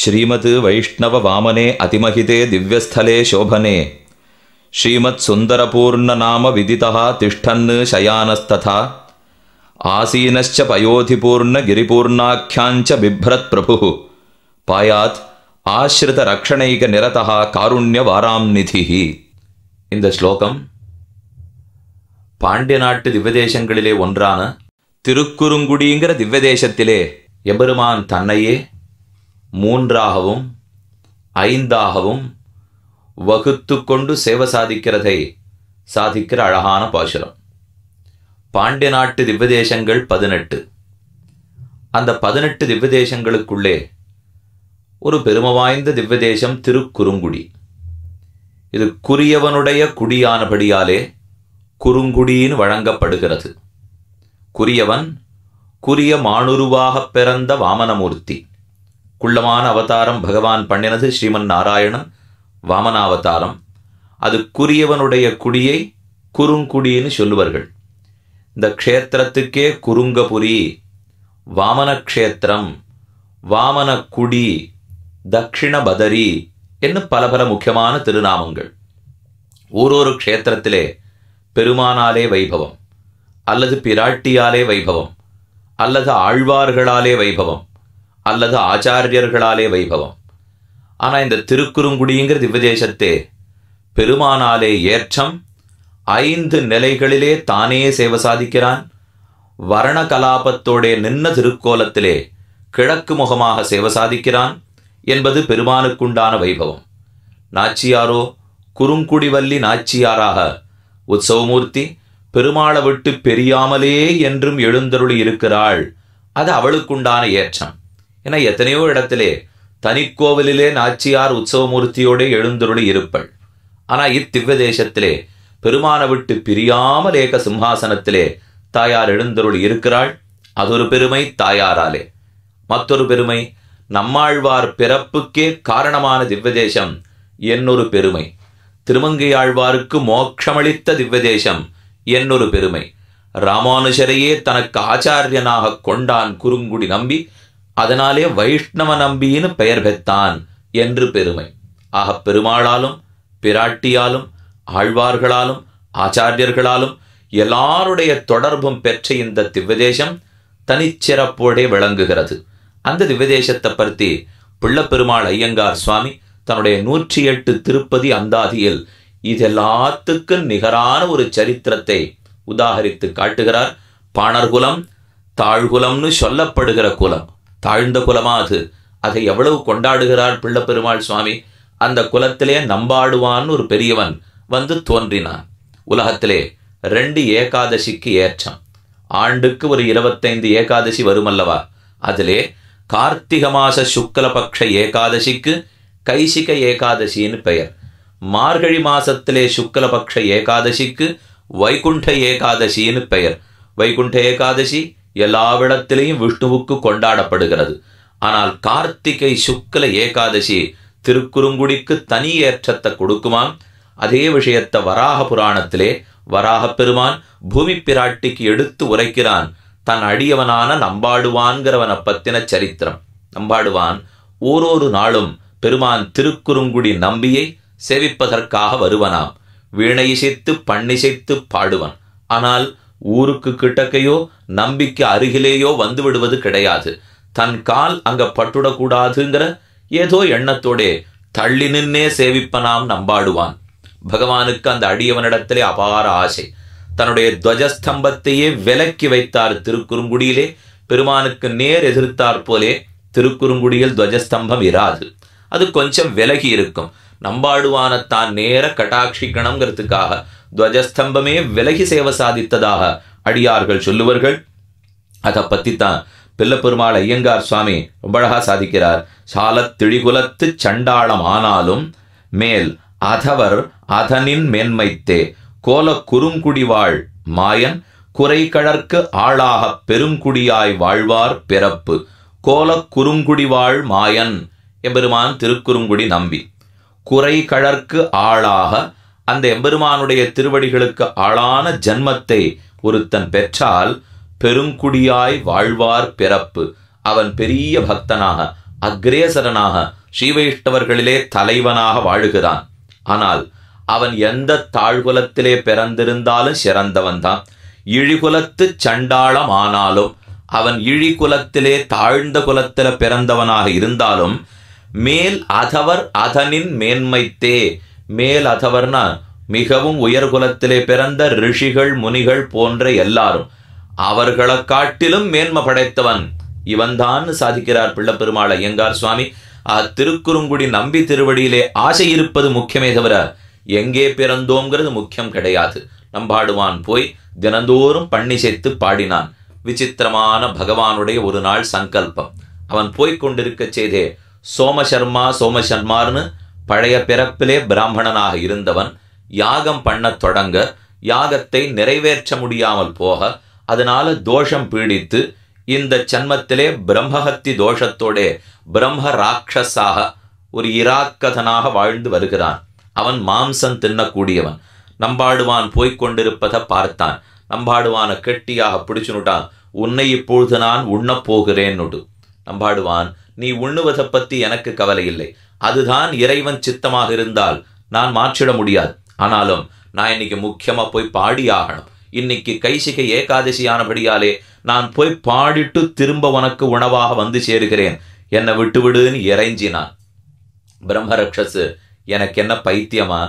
श्रीमद् वैष्णववामने अतिमहिते दिव्यस्थले शोभने श्रीमत्सुन्दरपूर्णनामविदितः तिष्ठन् शयानस्तथा आसीनश्च पयोधिपूर्णगिरिपूर्णाख्याञ्च बिभ्रत्प्रभुः पायात् ஆசிரிதரக்ஷணைகநிரதா காருண்யவாராம் நிதிஹி இந்த ஸ்லோகம் பாண்டிய நாட்டு திவ்யதேசங்களிலே ஒன்றான திருக்குறுங்குடிங்கிற திவ்யதேசத்திலே எபெருமான் தன்னையே மூன்றாகவும் ஐந்தாகவும் வகுத்து கொண்டு சேவை சாதிக்கிறதை சாதிக்கிற அழகான பாசுரம் பாண்டிய நாட்டு திவ்வதேசங்கள் பதினெட்டு அந்த பதினெட்டு திவ்வதேசங்களுக்குள்ளே ஒரு பெருமை வாய்ந்த திவ்வதேசம் திருக்குறுங்குடி இது குறியவனுடைய குடியானபடியாலே குறுங்குடியின் வழங்கப்படுகிறது குறியவன் குறிய மானுருவாகப் பிறந்த வாமனமூர்த்தி குள்ளமான அவதாரம் பகவான் பண்ணினது ஸ்ரீமன் நாராயணன் வாமனாவதாரம் அது குறியவனுடைய குடியை குறுங்குடின்னு சொல்லுவார்கள் இந்த க்ஷேத்திரத்துக்கே குறுங்கபுரி வாமனக்ஷேத்திரம் வாமனக்குடி பதரி என்ன பல பல முக்கியமான திருநாமங்கள் ஓரொரு க்ஷேத்திரத்திலே பெருமானாலே வைபவம் அல்லது பிராட்டியாலே வைபவம் அல்லது ஆழ்வார்களாலே வைபவம் அல்லது ஆச்சாரியர்களாலே வைபவம் ஆனால் இந்த திருக்குறுங்குடிங்கிற விவதேசத்தே பெருமானாலே ஏற்றம் ஐந்து நிலைகளிலே தானே சேவை சாதிக்கிறான் வரண கலாபத்தோடே நின்ன திருக்கோலத்திலே கிழக்கு முகமாக சேவை சாதிக்கிறான் என்பது பெருமானுக்குண்டான வைபவம் நாச்சியாரோ குறுங்குடிவல்லி நாச்சியாராக உற்சவமூர்த்தி பெருமாளை விட்டு பெரியாமலே என்றும் எழுந்தருளி இருக்கிறாள் அது அவளுக்குண்டான ஏற்றம் என எத்தனையோ இடத்திலே தனிக்கோவிலே நாச்சியார் உற்சவமூர்த்தியோட எழுந்தருளி இருப்பள் ஆனா இத்திவ்ய தேசத்திலே பெருமான விட்டு பிரியாமல் ஏக சிம்ஹாசனத்திலே தாயார் எழுந்தருள் இருக்கிறாள் அது ஒரு பெருமை தாயாராலே மற்றொரு பெருமை நம்மாழ்வார் பிறப்புக்கே காரணமான திவ்யதேசம் என்னொரு பெருமை திருமங்கையாழ்வாருக்கு மோட்சமளித்த திவ்யதேசம் என்னொரு பெருமை ராமானுஷரையே தனக்கு ஆச்சாரியனாக கொண்டான் குறுங்குடி நம்பி அதனாலே வைஷ்ணவ நம்பியின் பெயர் பெற்றான் என்று பெருமை ஆக பெருமாளாலும் பிராட்டியாலும் ஆழ்வார்களாலும் ஆச்சாரியர்களாலும் எல்லாருடைய தொடர்பும் பெற்ற இந்த திவ்வதேசம் தனிச்சிறப்போடே விளங்குகிறது அந்த திவ்யதேசத்தை பற்றி பிள்ளப்பெருமாள் ஐயங்கார் சுவாமி தன்னுடைய நூற்றி எட்டு திருப்பதி அந்தாதியில் இதெல்லாத்துக்கும் நிகரான ஒரு சரித்திரத்தை உதாகரித்து காட்டுகிறார் பாணர்குலம் தாழ்குலம்னு சொல்லப்படுகிற குலம் தாழ்ந்த குலமா அது அதை எவ்வளவு கொண்டாடுகிறார் பிள்ளப்பெருமாள் சுவாமி அந்த குலத்திலே நம்பாடுவான் ஒரு பெரியவன் வந்து தோன்றினான் உலகத்திலே ரெண்டு ஏகாதசிக்கு ஏற்றம் ஆண்டுக்கு ஒரு இருபத்தைந்து ஏகாதசி வருமல்லவா அதிலே கார்த்திக மாச சுக்லபக்ஷ ஏகாதசிக்கு கைசிக ஏகாதசின்னு பெயர் மார்கழி மாசத்திலே சுக்லபக்ஷ ஏகாதசிக்கு வைகுண்ட ஏகாதசின்னு பெயர் வைகுண்ட ஏகாதசி எல்லாவிடத்திலேயும் விஷ்ணுவுக்கு கொண்டாடப்படுகிறது ஆனால் கார்த்திகை சுக்ல ஏகாதசி திருக்குறுங்குடிக்கு தனி ஏற்றத்தை கொடுக்குமாம் அதே விஷயத்தை வராக புராணத்திலே வராக பெருமான் பூமி பிராட்டிக்கு எடுத்து உரைக்கிறான் தன் அடியவனான நம்பாடுவான்கிறவனை பத்தின சரித்திரம் நம்பாடுவான் ஓரொரு நாளும் பெருமான் திருக்குறுங்குடி நம்பியை சேவிப்பதற்காக வருவனாம் வீணையிசைத்து பண்ணிசைத்து பாடுவன் ஆனால் ஊருக்கு கிட்டக்கையோ நம்பிக்கை அருகிலேயோ வந்து விடுவது கிடையாது தன் கால் அங்க பட்டுடக்கூடாதுங்கிற ஏதோ எண்ணத்தோடே தள்ளி நின்னே சேவிப்பனாம் நம்பாடுவான் பகவானுக்கு அந்த அடியவனிடத்திலே அபார ஆசை தன்னுடைய துவஜஸ்தம்பத்தையே விலக்கி வைத்தார் திருக்குறுங்குடியிலே பெருமானுக்கு நேர் எதிர்த்தார் போலே திருக்குறுங்குடியில் துவஜஸ்தம்பம் இராது அது கொஞ்சம் விலகி இருக்கும் நம்பாடுவான தான் நேர கட்டாட்சிக்கணுங்கிறதுக்காக துவஜஸ்தம்பமே விலகி சேவை சாதித்ததாக அடியார்கள் சொல்லுவர்கள் அதை பத்தித்தான் தான் பெருமாள் ஐயங்கார் சுவாமி ரொம்ப அழகா சாதிக்கிறார் சால திழிகுலத்து சண்டாளம் ஆனாலும் மேல் அதவர் அதனின் மேன்மைத்தே கோல குறுங்குடிவாள் மாயன் குறை கழற்கு ஆளாக பெருங்குடியாய் வாழ்வார் பிறப்பு கோல குறுங்குடிவாள் மாயன் எம்பெருமான் திருக்குறுங்குடி நம்பி குறை கழற்கு ஆளாக அந்த எம்பெருமானுடைய திருவடிகளுக்கு ஆளான ஜன்மத்தை ஒருத்தன் பெற்றால் பெருங்குடியாய் வாழ்வார் பிறப்பு அவன் பெரிய பக்தனாக அக்ரேசரனாக ஸ்ரீவைஷ்ணவர்களிலே தலைவனாக வாழுகிறான் ஆனால் அவன் எந்த தாழ்குலத்திலே பிறந்திருந்தாலும் சிறந்தவன்தான் இழிகுலத்து சண்டாளம் ஆனாலும் அவன் இழிகுலத்திலே தாழ்ந்த குலத்தில பிறந்தவனாக இருந்தாலும் மேல் அதவர் அதனின் மேன்மைத்தே மேல் அதவர்னா மிகவும் உயர்குலத்திலே பிறந்த ரிஷிகள் முனிகள் போன்ற எல்லாரும் அவர்களை காட்டிலும் மேன்ம படைத்தவன் இவன்தான் சாதிக்கிறார் பிள்ளை பெருமாள் ஐயங்கார் சுவாமி அத்திருக்குறுங்குடி நம்பி திருவடியிலே ஆசை இருப்பது முக்கியமே தவிர எங்கே பிறந்தோங்கிறது முக்கியம் கிடையாது நம்பாடுவான் போய் தினந்தோறும் பண்ணி சேர்த்து பாடினான் விசித்திரமான பகவானுடைய ஒரு நாள் சங்கல்பம் அவன் போய்க் கொண்டிருக்க செய்தே சோமசர்மா சோமசர்மார்னு பழைய பிறப்பிலே பிராமணனாக இருந்தவன் யாகம் பண்ணத் தொடங்க யாகத்தை நிறைவேற்ற முடியாமல் போக அதனால தோஷம் பீடித்து இந்த சன்மத்திலே பிரம்மஹத்தி தோஷத்தோட பிரம்ம ராட்சஸாக ஒரு இராக்கதனாக வாழ்ந்து வருகிறான் அவன் மாம்சம் தின்னக்கூடியவன் நம்பாடுவான் போய்கொண்டிருப்பதை பார்த்தான் நம்பாடுவானை கெட்டியாக பிடிச்சுனுட்டான் உன்னை இப்பொழுது நான் உண்ணப் போகிறேன்னுடு நம்பாடுவான் நீ உண்ணுவதை பற்றி எனக்கு கவலை இல்லை அதுதான் இறைவன் சித்தமாக இருந்தால் நான் மாற்றிட முடியாது ஆனாலும் நான் இன்னைக்கு முக்கியமா போய் பாடி ஆகணும் இன்னைக்கு கைசிகை ஏகாதசியானபடியாலே நான் போய் பாடிட்டு திரும்ப உனக்கு உணவாக வந்து சேருகிறேன் என்னை விட்டு விடுன்னு இறைஞ்சினான் பிரம்மரக்ஷசு எனக்கு என்ன பைத்தியமா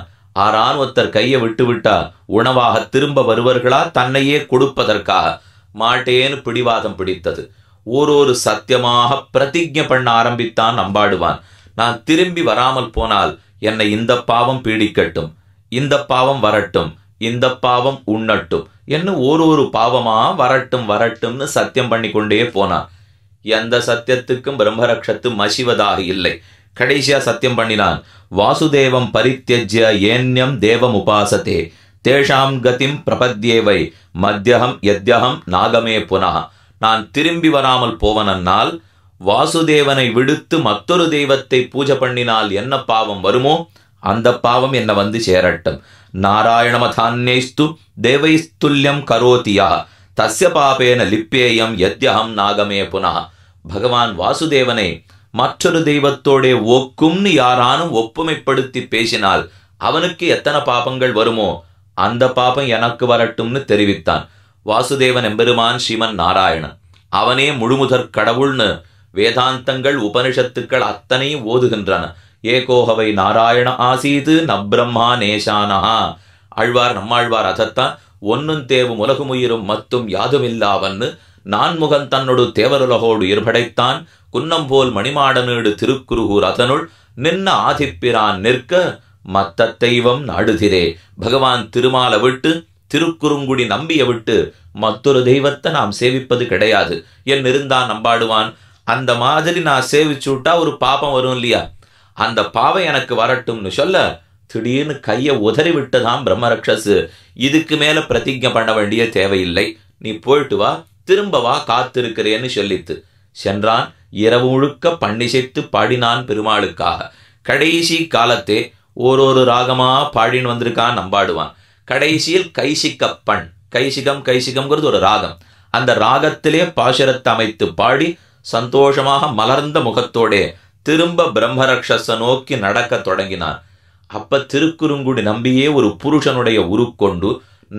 ஆறான் ஒருத்தர் கையை விட்டு விட்டா உணவாக திரும்ப வருவர்களா தன்னையே கொடுப்பதற்காக மாட்டேன்னு பிடிவாதம் பிடித்தது ஒரு ஒரு சத்தியமாக பிரதிஜை பண்ண ஆரம்பித்தான் நம்பாடுவான் நான் திரும்பி வராமல் போனால் என்னை இந்த பாவம் பீடிக்கட்டும் இந்த பாவம் வரட்டும் இந்த பாவம் உண்ணட்டும் என்ன ஒரு ஒரு பாவமா வரட்டும் வரட்டும்னு சத்தியம் பண்ணி கொண்டே போனான் எந்த சத்தியத்துக்கும் பிரம்மரக்ஷத்து மசிவதாக இல்லை கடைசியா சத்தியம் பண்ணினான் வாசுதேவம் பரித்தியஜ்ய ஏன்யம் தேவம் உபாசத்தே தேஷாம் கதிம் பிரபத்யேவை மத்தியகம் எத்தியகம் நாகமே புனா நான் திரும்பி வராமல் போவனன்னால் வாசுதேவனை விடுத்து மற்றொரு தெய்வத்தை பூஜை பண்ணினால் என்ன பாவம் வருமோ அந்த பாவம் என்ன வந்து சேரட்டும் நாராயணமதான்யைஸ்து தேவைஸ்துல்யம் கரோதியா தஸ்ய பாபேன லிப்பேயம் எத்யகம் நாகமே புனா பகவான் வாசுதேவனை மற்றொரு தெய்வத்தோடே ஒக்கும்னு யாரானும் ஒப்புமைப்படுத்தி பேசினால் அவனுக்கு எத்தனை பாபங்கள் வருமோ அந்த பாபம் எனக்கு வரட்டும்னு தெரிவித்தான் வாசுதேவன் எம்பெருமான் ஸ்ரீமன் நாராயணன் அவனே முழுமுதற் கடவுள்னு வேதாந்தங்கள் உபனிஷத்துக்கள் அத்தனையும் ஓதுகின்றன ஏகோகவை நாராயண ஆசீது நப்ரம்மா நேசானா அழ்வார் நம்மாழ்வார் அதத்தான் ஒன்னும் தேவும் உலகும் உயிரும் மத்தும் யாதுமில்லாவன்னு நான்முகன் தன்னொடு தேவருலகோடு இருபடைத்தான் குன்னம்போல் மணிமாடனீடு திருக்குருகூர் அதனுள் நின்ன ஆதிப்பிரான் நிற்க மத்த தெய்வம் நாடுதிரே பகவான் திருமால விட்டு திருக்குறுங்குடி நம்பிய விட்டு மற்றொரு தெய்வத்தை நாம் சேவிப்பது கிடையாது என் இருந்தான் நம்பாடுவான் அந்த மாதிரி நான் சேவிச்சு விட்டா ஒரு பாபம் வரும் இல்லையா அந்த பாவம் எனக்கு வரட்டும்னு சொல்ல திடீர்னு கையை உதறி விட்டதாம் பிரம்மரக்ஷசு இதுக்கு மேல பிரதிஜை பண்ண வேண்டிய தேவையில்லை நீ போயிட்டு வா திரும்ப வா காத்திருக்கிறேன்னு சொல்லித்து சென்றான் இரவு முழுக்க பன்னிசைத்து பாடினான் பெருமாளுக்காக கடைசி காலத்தே ஒரு ஒரு ராகமா பாடின்னு வந்திருக்கான் நம்பாடுவான் கடைசியில் கைசிக்க பண் கைசிகம் கைசிகம்ங்கிறது ஒரு ராகம் அந்த ராகத்திலே பாசுரத்தை அமைத்து பாடி சந்தோஷமாக மலர்ந்த முகத்தோடே திரும்ப பிரம்மரக்ஷஸை நோக்கி நடக்க தொடங்கினார் அப்ப திருக்குறுங்குடி நம்பியே ஒரு புருஷனுடைய உருக்கொண்டு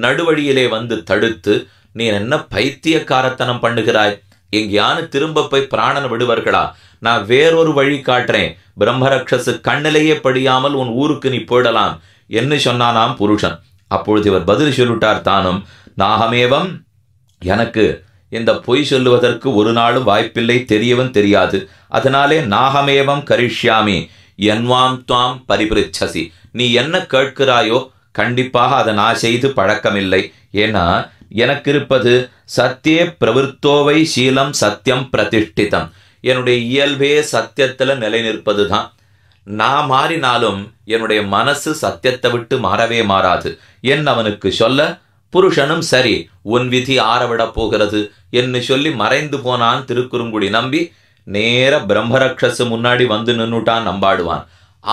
நடுவழியிலே வந்து தடுத்து நீ என்ன பைத்தியக்காரத்தனம் பண்ணுகிறாய் எங்கேயானு திரும்ப போய் பிராணன் விடுவார்களா நான் வேறொரு வழி காட்டுறேன் பிரம்மரக்ஷசு கண்ணிலேயே படியாமல் உன் ஊருக்கு நீ போயிடலாம் என்ன சொன்னானாம் புருஷன் அப்பொழுது இவர் பதில் சொல்லிட்டார் தானும் நாகமேவம் எனக்கு இந்த பொய் சொல்லுவதற்கு ஒரு நாளும் வாய்ப்பில்லை தெரியவும் தெரியாது அதனாலே நாகமேவம் கரிஷ்யாமி என்வாம் துவாம் பரிபிரிச்சசி நீ என்ன கேட்கிறாயோ கண்டிப்பாக அதை நான் செய்து பழக்கமில்லை ஏன்னா எனக்கு இருப்பது சத்திய பிரவிற்த்தோவை சீலம் சத்தியம் பிரதிஷ்டிதம் என்னுடைய இயல்பே சத்தியத்தில் நிலை நிற்பது தான் நான் மாறினாலும் என்னுடைய மனசு சத்தியத்தை விட்டு மாறவே மாறாது என் அவனுக்கு சொல்ல புருஷனும் சரி உன் விதி ஆறவிடப் போகிறது என்று சொல்லி மறைந்து போனான் திருக்குறுங்குடி நம்பி நேர பிரம்மரக்ஷஸ் முன்னாடி வந்து நின்னுட்டான் நம்பாடுவான்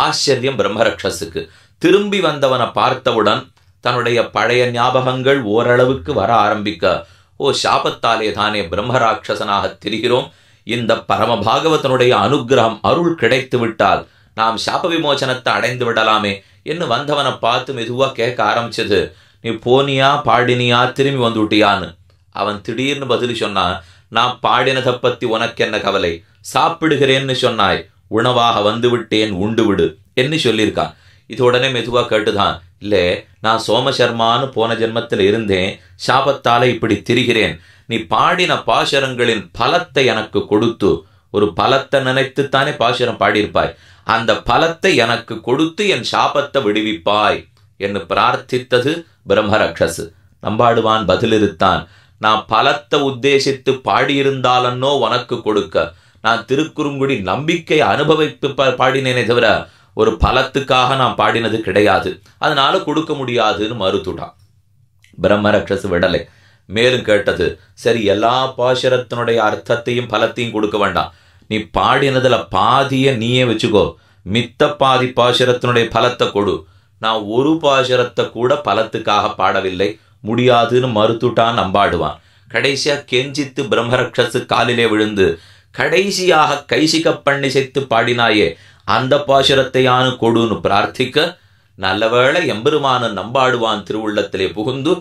ஆச்சரியம் பிரம்மரக்ஷஸுக்கு திரும்பி வந்தவனை பார்த்தவுடன் தன்னுடைய பழைய ஞாபகங்கள் ஓரளவுக்கு வர ஆரம்பிக்க ஓ சாபத்தாலே தானே பிரம்மராட்சசனாக திரிகிறோம் இந்த பரம பாகவதனுடைய அனுகிரகம் அருள் கிடைத்து விட்டால் நாம் சாப விமோச்சனத்தை அடைந்து விடலாமே என்று வந்தவனை பார்த்து மெதுவாக கேட்க ஆரம்பிச்சது நீ போனியா பாடினியா திரும்பி வந்து விட்டியான்னு அவன் திடீர்னு பதில் சொன்னான் நான் பாடினதை பத்தி உனக்கு என்ன கவலை சாப்பிடுகிறேன்னு சொன்னாய் உணவாக வந்து விட்டேன் உண்டு விடு என்று சொல்லியிருக்கான் இது உடனே மெதுவாக கேட்டுதான் இல்லை நான் சோமசர்மான்னு போன ஜென்மத்தில் இருந்தேன் சாபத்தால இப்படி திரிகிறேன் நீ பாடின பாசரங்களின் பலத்தை எனக்கு கொடுத்து ஒரு பலத்தை நினைத்துத்தானே பாசரம் பாடியிருப்பாய் அந்த பலத்தை எனக்கு கொடுத்து என் சாபத்தை விடுவிப்பாய் என்று பிரார்த்தித்தது பிரம்மரக்ஷசு நம்பாடுவான் பதிலிருத்தான் நான் பலத்தை உத்தேசித்து பாடியிருந்தாலன்னோ உனக்கு கொடுக்க நான் திருக்குறுங்குடி நம்பிக்கை அனுபவித்து பாடினேனே தவிர ஒரு பலத்துக்காக நான் பாடினது கிடையாது அதனால கொடுக்க முடியாதுன்னு மறுத்துட்டான் பிரம்மரக்ஷசு விடலை மேலும் கேட்டது சரி எல்லா பாசரத்தினுடைய அர்த்தத்தையும் பலத்தையும் கொடுக்க வேண்டாம் நீ பாடினதுல பாதிய நீயே வச்சுக்கோ மித்த பாதி பாசரத்தினுடைய பலத்தை கொடு நான் ஒரு பாசுரத்தை கூட பலத்துக்காக பாடவில்லை முடியாதுன்னு மறுத்துட்டான் நம்பாடுவான் கடைசியா கெஞ்சித்து பிரம்மரக்ஷசு காலிலே விழுந்து கடைசியாக கைசிக பண்ணி சேர்த்து பாடினாயே அந்த பாசுரத்தையானு கொடுன்னு பிரார்த்திக்க நல்லவேளை எம்பெருமான நம்பாடுவான் திருவுள்ளத்திலே புகுந்து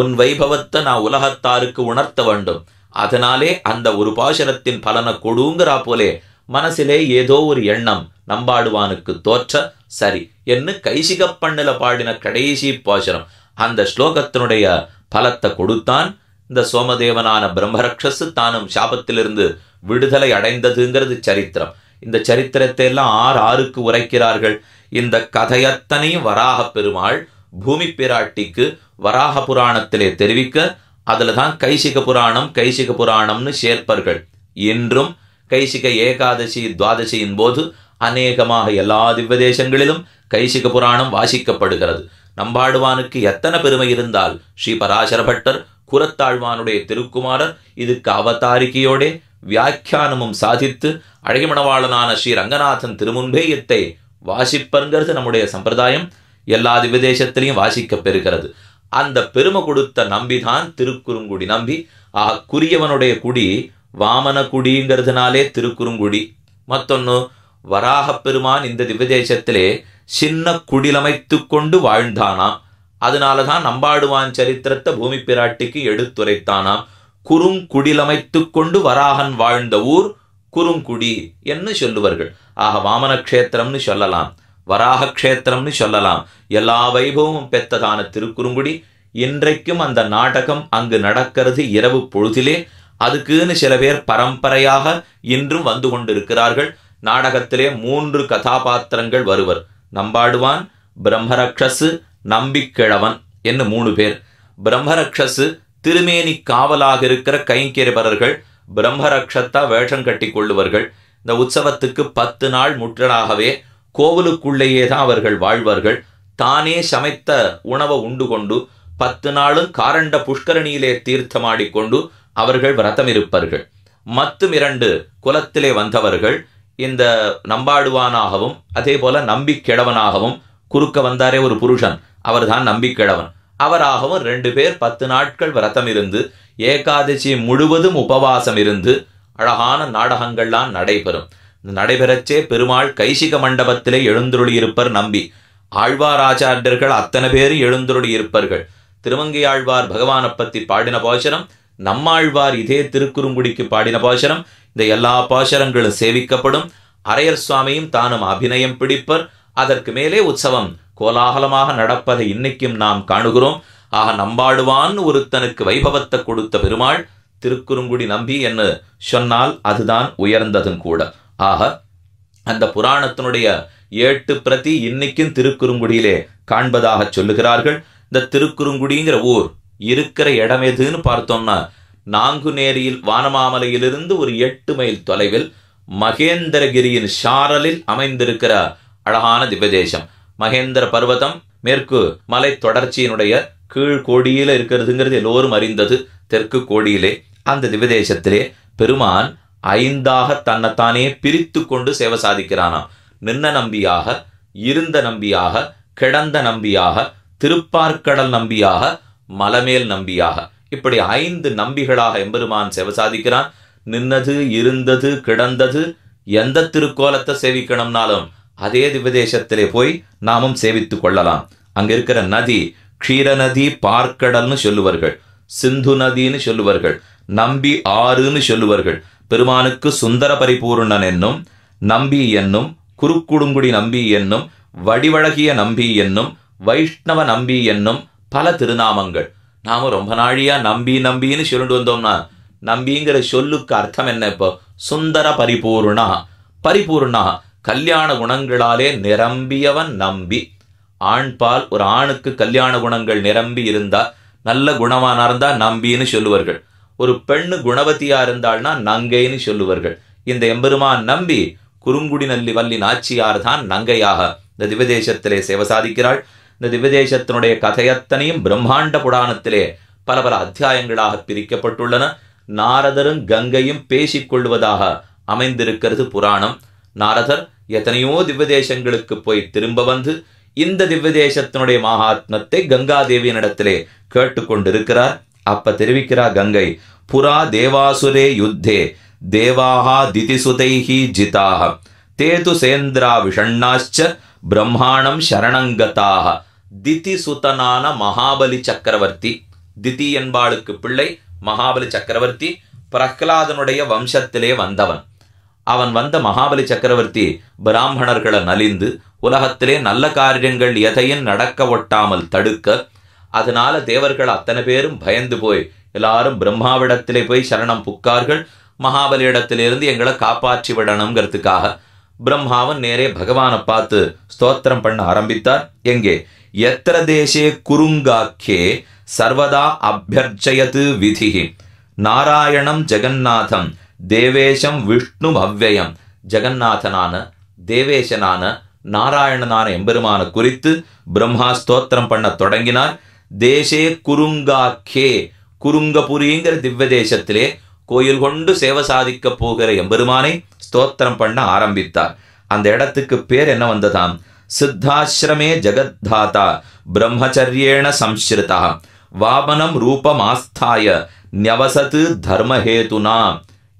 உன் வைபவத்தை நான் உலகத்தாருக்கு உணர்த்த வேண்டும் அதனாலே அந்த ஒரு பாசுரத்தின் பலனை கொடுங்கிறா போலே மனசிலே ஏதோ ஒரு எண்ணம் நம்பாடுவானுக்கு தோற்ற சரி என்று கைசிகப்பண்ணில பாடின கடைசி போஷனம் அந்த ஸ்லோகத்தினுடைய பலத்தை கொடுத்தான் இந்த சோமதேவனான பிரம்மரக்ஷசு தானும் சாபத்திலிருந்து விடுதலை அடைந்ததுங்கிறது சரித்திரம் இந்த சரித்திரத்தை எல்லாம் ஆறு ஆறுக்கு உரைக்கிறார்கள் இந்த கதையத்தனையும் வராக பெருமாள் பூமி பிராட்டிக்கு வராக புராணத்திலே தெரிவிக்க அதில் தான் கைசிக புராணம் கைசிக புராணம்னு சேர்ப்பர்கள் என்றும் கைசிக ஏகாதசி துவாதசியின் போது அநேகமாக எல்லா திவ்வதேசங்களிலும் கைசிக புராணம் வாசிக்கப்படுகிறது நம்பாடுவானுக்கு எத்தனை பெருமை இருந்தால் ஸ்ரீ பராசர பட்டர் குரத்தாழ்வானுடைய திருக்குமாரர் இதுக்கு அவதாரிக்கையோட வியாக்கியானமும் சாதித்து அழகிமணவாளனான ஸ்ரீ ரங்கநாதன் திருமுன்பேயத்தை வாசிப்பங்கிறது நம்முடைய சம்பிரதாயம் எல்லா திவதேசத்திலையும் வாசிக்க பெறுகிறது அந்த பெருமை கொடுத்த நம்பிதான் திருக்குறுங்குடி நம்பி ஆ குறியவனுடைய குடி வாமன குடிங்கிறதுனாலே திருக்குறுங்குடி மத்தொன்னு வராகப் பெருமான் இந்த திவ்யதேசத்திலே சின்ன குடிலமைத்து கொண்டு வாழ்ந்தானாம் அதனாலதான் நம்பாடுவான் சரித்திரத்தை பூமி பிராட்டிக்கு எடுத்துரைத்தானாம் குறுங்குடிலமைத்து கொண்டு வராகன் வாழ்ந்த ஊர் குறுங்குடி என்று சொல்லுவார்கள் ஆக வாமன கஷேத்திரம்னு சொல்லலாம் வராக கஷேத்திரம்னு சொல்லலாம் எல்லா வைபவமும் பெத்ததான திருக்குறுங்குடி இன்றைக்கும் அந்த நாடகம் அங்கு நடக்கிறது இரவு பொழுதிலே அதுக்குன்னு சில பேர் பரம்பரையாக இன்றும் வந்து கொண்டிருக்கிறார்கள் நாடகத்திலே மூன்று கதாபாத்திரங்கள் வருவர் நம்பாடுவான் பிரம்மரக்ஷசு நம்பிக்கிழவன் என்று மூணு பேர் பிரம்மரக்ஷசு திருமேனி காவலாக இருக்கிற கைங்கேபரர்கள் பிரம்மரக்ஷத்தா வேஷம் கட்டி கொள்ளுவர்கள் இந்த உற்சவத்துக்கு பத்து நாள் முற்றலாகவே கோவிலுக்குள்ளேயே தான் அவர்கள் வாழ்வார்கள் தானே சமைத்த உணவை உண்டு கொண்டு பத்து நாளும் காரண்ட புஷ்கரணியிலே தீர்த்தமாடிக்கொண்டு அவர்கள் விரதம் இருப்பார்கள் மத்தும் இரண்டு குலத்திலே வந்தவர்கள் இந்த நம்பாடுவானாகவும் அதே போல நம்பிக்கிழவனாகவும் குறுக்க வந்தாரே ஒரு புருஷன் அவர் தான் நம்பிக்கிழவன் அவராகவும் ரெண்டு பேர் பத்து நாட்கள் விரதம் இருந்து ஏகாதசி முழுவதும் உபவாசம் இருந்து அழகான நாடகங்கள்லாம் நடைபெறும் நடைபெறச்சே பெருமாள் கைசிக மண்டபத்திலே எழுந்துருளி இருப்பர் நம்பி ஆழ்வாராச்சாரியர்கள் அத்தனை பேரும் எழுந்துருளி திருமங்கை ஆழ்வார் பகவானை பற்றி பாடின பாசனம் நம்மாழ்வார் இதே திருக்குறுங்குடிக்கு பாடின பாசனம் இந்த எல்லா பாசரங்களும் சேவிக்கப்படும் அரையர் சுவாமியும் தானும் அபிநயம் பிடிப்பர் அதற்கு மேலே உற்சவம் கோலாகலமாக நடப்பதை இன்னைக்கும் நாம் காணுகிறோம் ஆக நம்பாடுவான் ஒருத்தனுக்கு வைபவத்தை கொடுத்த பெருமாள் திருக்குறுங்குடி நம்பி என்று சொன்னால் அதுதான் உயர்ந்ததும் கூட ஆக அந்த புராணத்தினுடைய ஏட்டு பிரதி இன்னைக்கும் திருக்குறுங்குடியிலே காண்பதாக சொல்லுகிறார்கள் இந்த திருக்குறுங்குடிங்கிற ஊர் இருக்கிற இடம் எதுன்னு பார்த்தோம்னா நாங்குநேரியில் வானமாமலையிலிருந்து ஒரு எட்டு மைல் தொலைவில் மகேந்திரகிரியின் ஷாரலில் அமைந்திருக்கிற அழகான திவ்வதேசம் மகேந்திர பர்வதம் மேற்கு மலை தொடர்ச்சியினுடைய கீழ் கோடியில இருக்கிறதுங்கிறது எல்லோரும் அறிந்தது தெற்கு கோடியிலே அந்த திவ்யதேசத்திலே பெருமான் ஐந்தாக தன்னைத்தானே பிரித்து கொண்டு சேவை சாதிக்கிறானாம் நின்ன நம்பியாக இருந்த நம்பியாக கிடந்த நம்பியாக திருப்பார்க்கடல் நம்பியாக மலமேல் நம்பியாக இப்படி ஐந்து நம்பிகளாக எம்பெருமான் செவ சாதிக்கிறான் நின்னது இருந்தது கிடந்தது எந்த திருக்கோலத்தை சேவிக்கணும்னாலும் அதே திவதேசத்திலே போய் நாமும் சேவித்து கொள்ளலாம் அங்க இருக்கிற நதி க்ஷீர நதி பார்க்கடல்னு சொல்லுவார்கள் சிந்து நதின்னு சொல்லுவார்கள் நம்பி ஆறுன்னு சொல்லுவார்கள் பெருமானுக்கு சுந்தர பரிபூர்ணன் என்னும் நம்பி என்னும் குறுக்குடுங்குடி நம்பி என்னும் வடிவழகிய நம்பி என்னும் வைஷ்ணவ நம்பி என்னும் பல திருநாமங்கள் நாம ரொம்ப நாழியா நம்பி நம்பின்னு சொல்லிட்டு வந்தோம்னா நம்பிங்கிற சொல்லுக்கு அர்த்தம் என்ன இப்போ சுந்தர பரிபூர்ணா பரிபூர்ணா கல்யாண குணங்களாலே நிரம்பியவன் நம்பி ஆண்பால் ஒரு ஆணுக்கு கல்யாண குணங்கள் நிரம்பி இருந்தா நல்ல குணமானா இருந்தா நம்பின்னு சொல்லுவார்கள் ஒரு பெண்ணு குணவதியா இருந்தாள்னா நங்கைன்னு சொல்லுவார்கள் இந்த எம்பெருமான் நம்பி குறுங்குடி நல்லி வல்லி நாச்சியார் தான் நங்கையாக இந்த திவதேசத்திலே சேவை சாதிக்கிறாள் இந்த திவ்யதேசத்தினுடைய கதையத்தனையும் பிரம்மாண்ட புராணத்திலே பல பல அத்தியாயங்களாக பிரிக்கப்பட்டுள்ளன நாரதரும் கங்கையும் பேசிக்கொள்வதாக அமைந்திருக்கிறது புராணம் நாரதர் எத்தனையோ திவ்யதேசங்களுக்கு போய் திரும்ப வந்து இந்த திவ்யதேசத்தினுடைய மகாத்மத்தை கங்காதேவியினிடத்திலே கேட்டுக்கொண்டிருக்கிறார் அப்ப தெரிவிக்கிறார் கங்கை புரா தேவாசுரே யுத்தே தேவாகா திதிசுதைஹி ஜிதாக தேது சேந்திரா விஷண்ணாச்ச பிரம்மாணம் சரணங்கதாக திதி சுதனான மகாபலி சக்கரவர்த்தி திதி என்பாளுக்கு பிள்ளை மகாபலி சக்கரவர்த்தி பிரஹ்லாதனுடைய வம்சத்திலே வந்தவன் அவன் வந்த மகாபலி சக்கரவர்த்தி பிராமணர்களை நலிந்து உலகத்திலே நல்ல காரியங்கள் எதையும் நடக்க ஒட்டாமல் தடுக்க அதனால தேவர்கள் அத்தனை பேரும் பயந்து போய் எல்லாரும் பிரம்மாவிடத்திலே போய் சரணம் புக்கார்கள் மகாபலியிடத்திலிருந்து எங்களை காப்பாற்றி விடணுங்கிறதுக்காக பிரம்மாவன் நேரே பகவானை பார்த்து ஸ்தோத்திரம் பண்ண ஆரம்பித்தார் எங்கே எத்திர தேசே குருங்காக்கே சர்வதா अभ्यर्चयत् விதி நாராயணம் ஜெகநாதம் தேவேஷம் விஷ்ணு அவ்வயம் ஜெகநாதனான தேவேஷனான நாராயணனான எம்பெருமான குறித்து பிரம்மா ஸ்தோத்திரம் பண்ண தொடங்கினார் தேசே குருங்காக்கே குருங்கபுரிங்கிற திவ்ய தேசத்திலே கோயில் கொண்டு சேவை சாதிக்க போகிற எம்பெருமானை ஸ்தோத்திரம் பண்ண ஆரம்பித்தார் அந்த இடத்துக்கு பேர் என்ன வந்ததாம் सिद्धाश्रमे जगद्धाता பிரம்மச்சரியேண संश्रितः வாமனம் ரூபமாஸ்தாய நியவசத்து தர்மஹேதுனா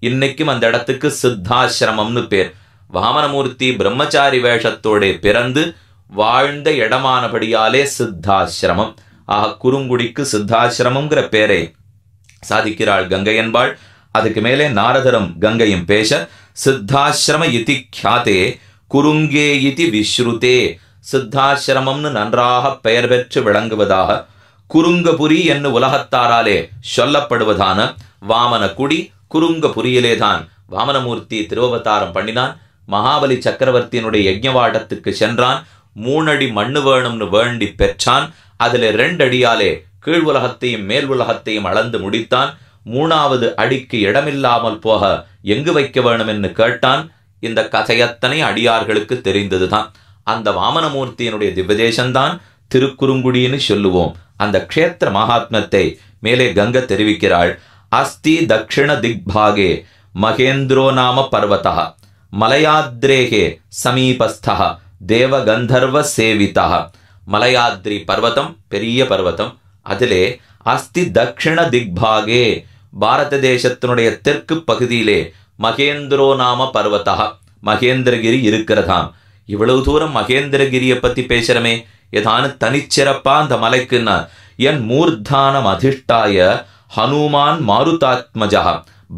இன்னைக்கும் அந்த இடத்துக்கு சித்தாசிரமம்னு பேர் வாமனமூர்த்தி பிரம்மச்சாரி வேஷத்தோட பிறந்து வாழ்ந்த இடமானபடியாலே சித்தாசிரமம் ஆக குறுங்குடிக்கு சித்தாசிரமம்ங்கிற பேரை சாதிக்கிறாள் கங்கையன்பாள் அதுக்கு மேலே நாரதரும் கங்கையும் பேச சித்தாசிரம இதி கியாத்தே குருங்கே இதி விஸ்ருதே சித்தாசிரமம்னு நன்றாக பெயர் பெற்று விளங்குவதாக குறுங்கபுரி என்று உலகத்தாராலே சொல்லப்படுவதான வாமன குடி வாமனகுடி தான் வாமனமூர்த்தி திருவவதாரம் பண்ணினான் மகாபலி சக்கரவர்த்தியினுடைய யஜ்ஞவாடத்துக்கு சென்றான் மூணடி மண்ணு வேணும்னு வேண்டி பெற்றான் அதில் ரெண்டடியாலே கீழ் உலகத்தையும் மேல் உலகத்தையும் அளந்து முடித்தான் மூணாவது அடிக்கு இடமில்லாமல் போக எங்கு வைக்க வேணும் என்று கேட்டான் இந்த கதையத்தனை அடியார்களுக்கு தெரிந்ததுதான் அந்த வாமனமூர்த்தியினுடைய திவ்யதேசம்தான் திருக்குறுங்குடின்னு சொல்லுவோம் அந்த க்ஷேத்திர மகாத்மத்தை மேலே கங்க தெரிவிக்கிறாள் அஸ்தி தக்ஷிண திக்பாகே மகேந்திரோ நாம பர்வதா மலையாத்ரேகே சமீபஸ்தா தேவகந்தர்வ சேவிதா மலையாத்ரி பர்வதம் பெரிய பர்வதம் அதிலே அஸ்தி தக்ஷிண திக்பாகே பாரத தேசத்தினுடைய தெற்கு பகுதியிலே மகேந்திரோ நாம பர்வத்தா மகேந்திரகிரி இருக்கிறதாம் இவ்வளவு தூரம் மகேந்திரகிரியை பத்தி பேசுறமே ஏதானு தனிச்சிறப்பா அந்த மலைக்குன்னா என் மூர்தானம் அதிர்ஷ்டாய ஹனுமான் மாருதாத்மஜா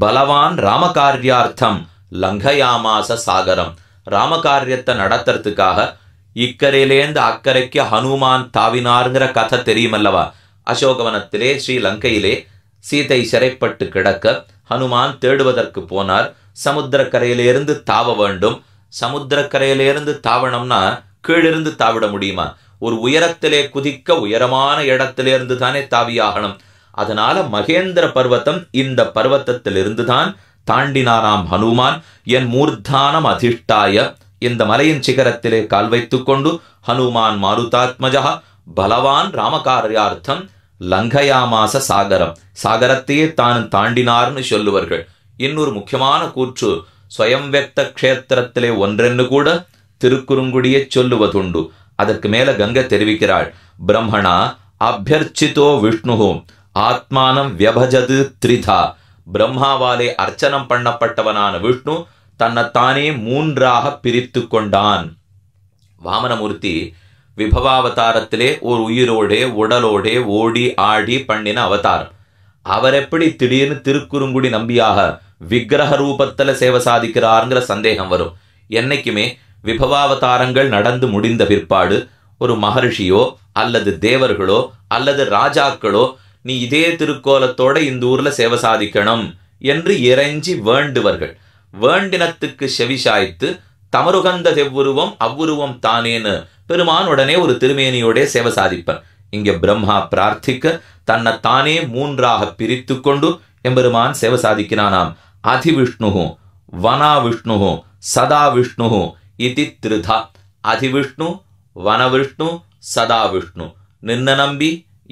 பலவான் ராமகாரியார்த்தம் லங்கயாமாச சாகரம் ராமகாரியத்தை நடத்துறதுக்காக இக்கரையிலேந்து அக்கறைக்கு ஹனுமான் தாவினாருங்கிற கதை தெரியுமல்லவா அசோகவனத்திலே ஸ்ரீலங்கையிலே சீதை சிறைப்பட்டு கிடக்க ஹனுமான் தேடுவதற்கு போனார் சமுத்திரக்கரையிலிருந்து தாவ வேண்டும் சமுத்திரக்கரையிலிருந்து தாவணம்னா கீழிருந்து தாவிட முடியுமா ஒரு உயரத்திலே குதிக்க உயரமான இடத்திலிருந்து தானே தாவியாகணும் அதனால மகேந்திர பர்வத்தம் இந்த பர்வத்தத்திலிருந்து தான் தாண்டினாராம் ஹனுமான் என் மூர்த்தானம் அதிர்ஷ்டாய இந்த மலையின் சிகரத்திலே கால் வைத்துக்கொண்டு ஹனுமான் மாருதாத்மஜா பலவான் ராமகாரியார்த்தம் லங்கயாமாச சாகரம் சாகரத்தையே தான் தாண்டினார்னு சொல்லுவார்கள் இன்னொரு முக்கியமான கூற்று சுயம்வெக்த கஷேத்திரத்திலே ஒன்றென்று கூட திருக்குறுங்குடியை சொல்லுவதுண்டு அதற்கு மேல கங்கை தெரிவிக்கிறாள் பிரம்மணா அபியர்ச்சிதோ விஷ்ணு ஆத்மானம் வியபஜது த்ரிதா பிரம்மாவாலே அர்ச்சனம் பண்ணப்பட்டவனான விஷ்ணு தன்னைத்தானே மூன்றாக பிரித்து கொண்டான் வாமனமூர்த்தி விபவாவதாரத்திலே ஒரு உயிரோடே உடலோடே ஓடி ஆடி பண்ணின அவதாரம் அவர் எப்படி திடீர்னு திருக்குறுங்குடி நம்பியாக விக்கிரக ரூபத்துல சேவை சாதிக்கிறாருங்கிற சந்தேகம் வரும் என்னைக்குமே விபவாவதாரங்கள் நடந்து முடிந்த பிற்பாடு ஒரு மகர்ஷியோ அல்லது தேவர்களோ அல்லது ராஜாக்களோ நீ இதே திருக்கோலத்தோட இந்த ஊர்ல சேவை சாதிக்கணும் என்று இறைஞ்சி வேண்டுவர்கள் வேண்டினத்துக்கு செவிசாய்த்து தமருகந்த தெவ்வுருவம் அவ்வுருவம் தானேன்னு பெருமான் உடனே ஒரு திருமேனியோட சேவை சாதிப்பன் இங்க பிரம்மா பிரார்த்திக்க தன்னை தானே மூன்றாக பிரித்து கொண்டு எம்பெருமான் சேவை சாதிக்கிறானாம் விஷ்ணுகும் வனா விஷ்ணுகும் சதா விஷ்ணுகும் இதி திருதா அதிவிஷ்ணு வனவிஷ்ணு சதா விஷ்ணு நின்ன நம்பி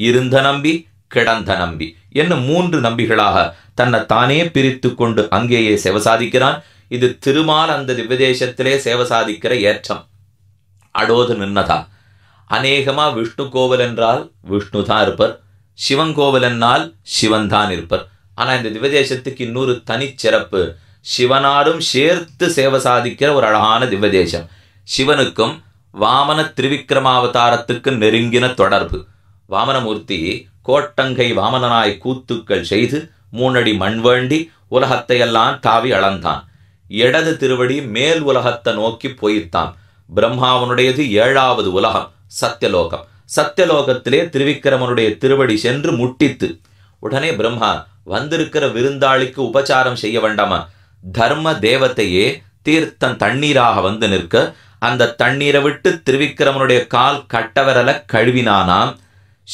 இருந்த நம்பி கிடந்த நம்பி என்ன மூன்று நம்பிகளாக தன்னை தானே பிரித்து கொண்டு அங்கேயே சேவை சாதிக்கிறான் இது திருமால் அந்த திவ்வதேசத்திலே சேவை சாதிக்கிற ஏற்றம் அடோது நின்னதா அநேகமா விஷ்ணு கோவில் என்றால் விஷ்ணு தான் இருப்பர் சிவன் கோவில் என்னால் சிவன் தான் இருப்பர் ஆனா இந்த திவதேசத்துக்கு இன்னொரு தனிச்சிறப்பு சிவனாரும் சேர்த்து சேவை சாதிக்கிற ஒரு அழகான திவ்யதேசம் சிவனுக்கும் வாமன திருவிக்ரமாவதாரத்துக்கு நெருங்கின தொடர்பு வாமனமூர்த்தி கோட்டங்கை வாமனனாய் கூத்துக்கள் செய்து மூணடி மண் வேண்டி உலகத்தையெல்லாம் தாவி அளந்தான் இடது திருவடி மேல் உலகத்தை நோக்கி போயிட்டான் பிரம்மாவனுடையது ஏழாவது உலகம் சத்தியலோகம் சத்தியலோகத்திலே திருவிக்கிரமனுடைய திருவடி சென்று முட்டித்து உடனே பிரம்மா வந்திருக்கிற விருந்தாளிக்கு உபச்சாரம் செய்ய வேண்டாமா தர்ம தேவத்தையே தீர்த்தம் தண்ணீராக வந்து நிற்க அந்த தண்ணீரை விட்டு திருவிக்கிரமனுடைய கால் கட்டவரல கழுவினானாம்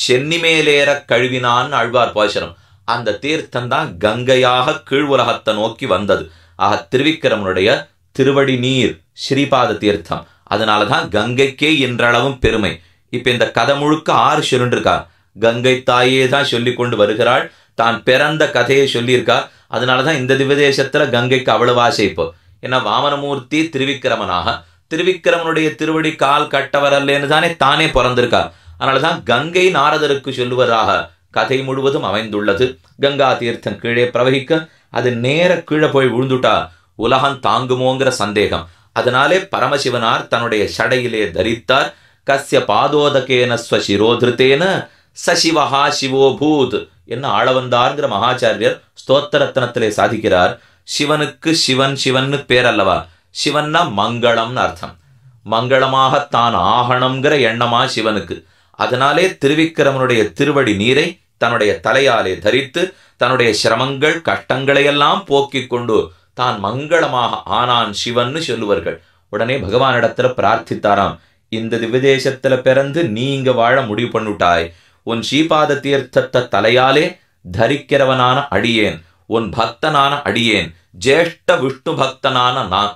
சென்னி மேலேற கழுவினான் அழ்வார் பாசனம் அந்த தீர்த்தம் தான் கங்கையாக கீழ் உலகத்தை நோக்கி வந்தது ஆக திருவிக்கிரமனுடைய திருவடி நீர் ஸ்ரீபாத தீர்த்தம் அதனால தான் கங்கைக்கே என்றளவும் பெருமை இப்ப இந்த கதை முழுக்க ஆறு சொல்லிருக்கார் கங்கை தாயே தான் சொல்லி கொண்டு வருகிறாள் தான் பிறந்த கதையை சொல்லியிருக்கார் அதனாலதான் இந்த திவதேசத்துல கங்கைக்கு அவ்வளவு ஆசை இப்போ ஏன்னா வாமனமூர்த்தி திருவிக்கிரமனாக திருவிக்கிரமனுடைய திருவடி கால் கட்டவரல்லேன்னு தானே தானே பிறந்திருக்கார் அதனாலதான் கங்கை நாரதருக்கு சொல்லுவதாக கதை முழுவதும் அமைந்துள்ளது கங்கா தீர்த்தம் கீழே பிரவகிக்க அது நேர கீழே போய் விழுந்துட்டா உலகம் தாங்குமோங்கிற சந்தேகம் அதனாலே பரமசிவனார் தன்னுடைய சடையிலே தரித்தார் கசிய பாதோதகேன ஸ்வசிரோதிருத்தேன சசிவஹா சிவோபூத் என்ன ஆளவந்தார்ங்கிற மகாச்சாரியர் ஸ்தோத்திரத்தனத்திலே சாதிக்கிறார் சிவனுக்கு சிவன் சிவன்னு பேர் அல்லவா சிவன்னா மங்களம்னு அர்த்தம் மங்களமாக தான் ஆகணுங்கிற எண்ணமா சிவனுக்கு அதனாலே திருவிக்கிரமனுடைய திருவடி நீரை தன்னுடைய தலையாலே தரித்து தன்னுடைய சிரமங்கள் கஷ்டங்களையெல்லாம் போக்கிக் கொண்டு தான் மங்களமாக ஆனான் சிவன்னு சொல்லுவார்கள் உடனே பகவானிடத்துல பிரார்த்தித்தாராம் இந்த திவ்யதேசத்துல பிறந்து நீ இங்க வாழ முடிவு பண்ணுட்டாய் உன் ஸ்ரீபாத தீர்த்தத்தை தலையாலே தரிக்கிறவனான அடியேன் உன் பக்தனான அடியேன் ஜேஷ்ட விஷ்ணு பக்தனான நான்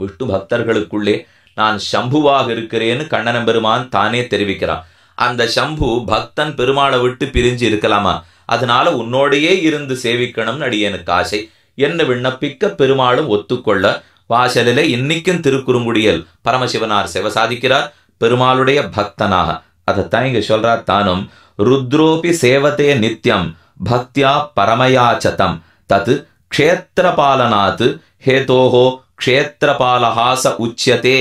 விஷ்ணு பக்தர்களுக்குள்ளே நான் சம்புவாக இருக்கிறேன்னு கண்ணன பெருமான் தானே தெரிவிக்கிறான் அந்த சம்பு பக்தன் பெருமாளை விட்டு பிரிஞ்சு இருக்கலாமா அதனால உன்னோடையே இருந்து சேவிக்கணும்னு அடியேனுக்கு ஆசை என்ன விண்ணப்பிக்க பெருமாளும் ஒத்துக்கொள்ள வாசலிலே இன்னைக்கும் திருக்குறுங்குடியல் பரமசிவனார் செவ சாதிக்கிறார் பெருமாளுடைய பக்தனாக அதைத்தான் இங்க சொல்றார் தானும் ருத்ரோபி சேவதே நித்யம் பக்தியா பரமயாச்சதம் தத்து க்ஷேத்திரபாலனாத் ஹேதோஹோ க்ஷேத்திரபாலஹாச உச்சியதே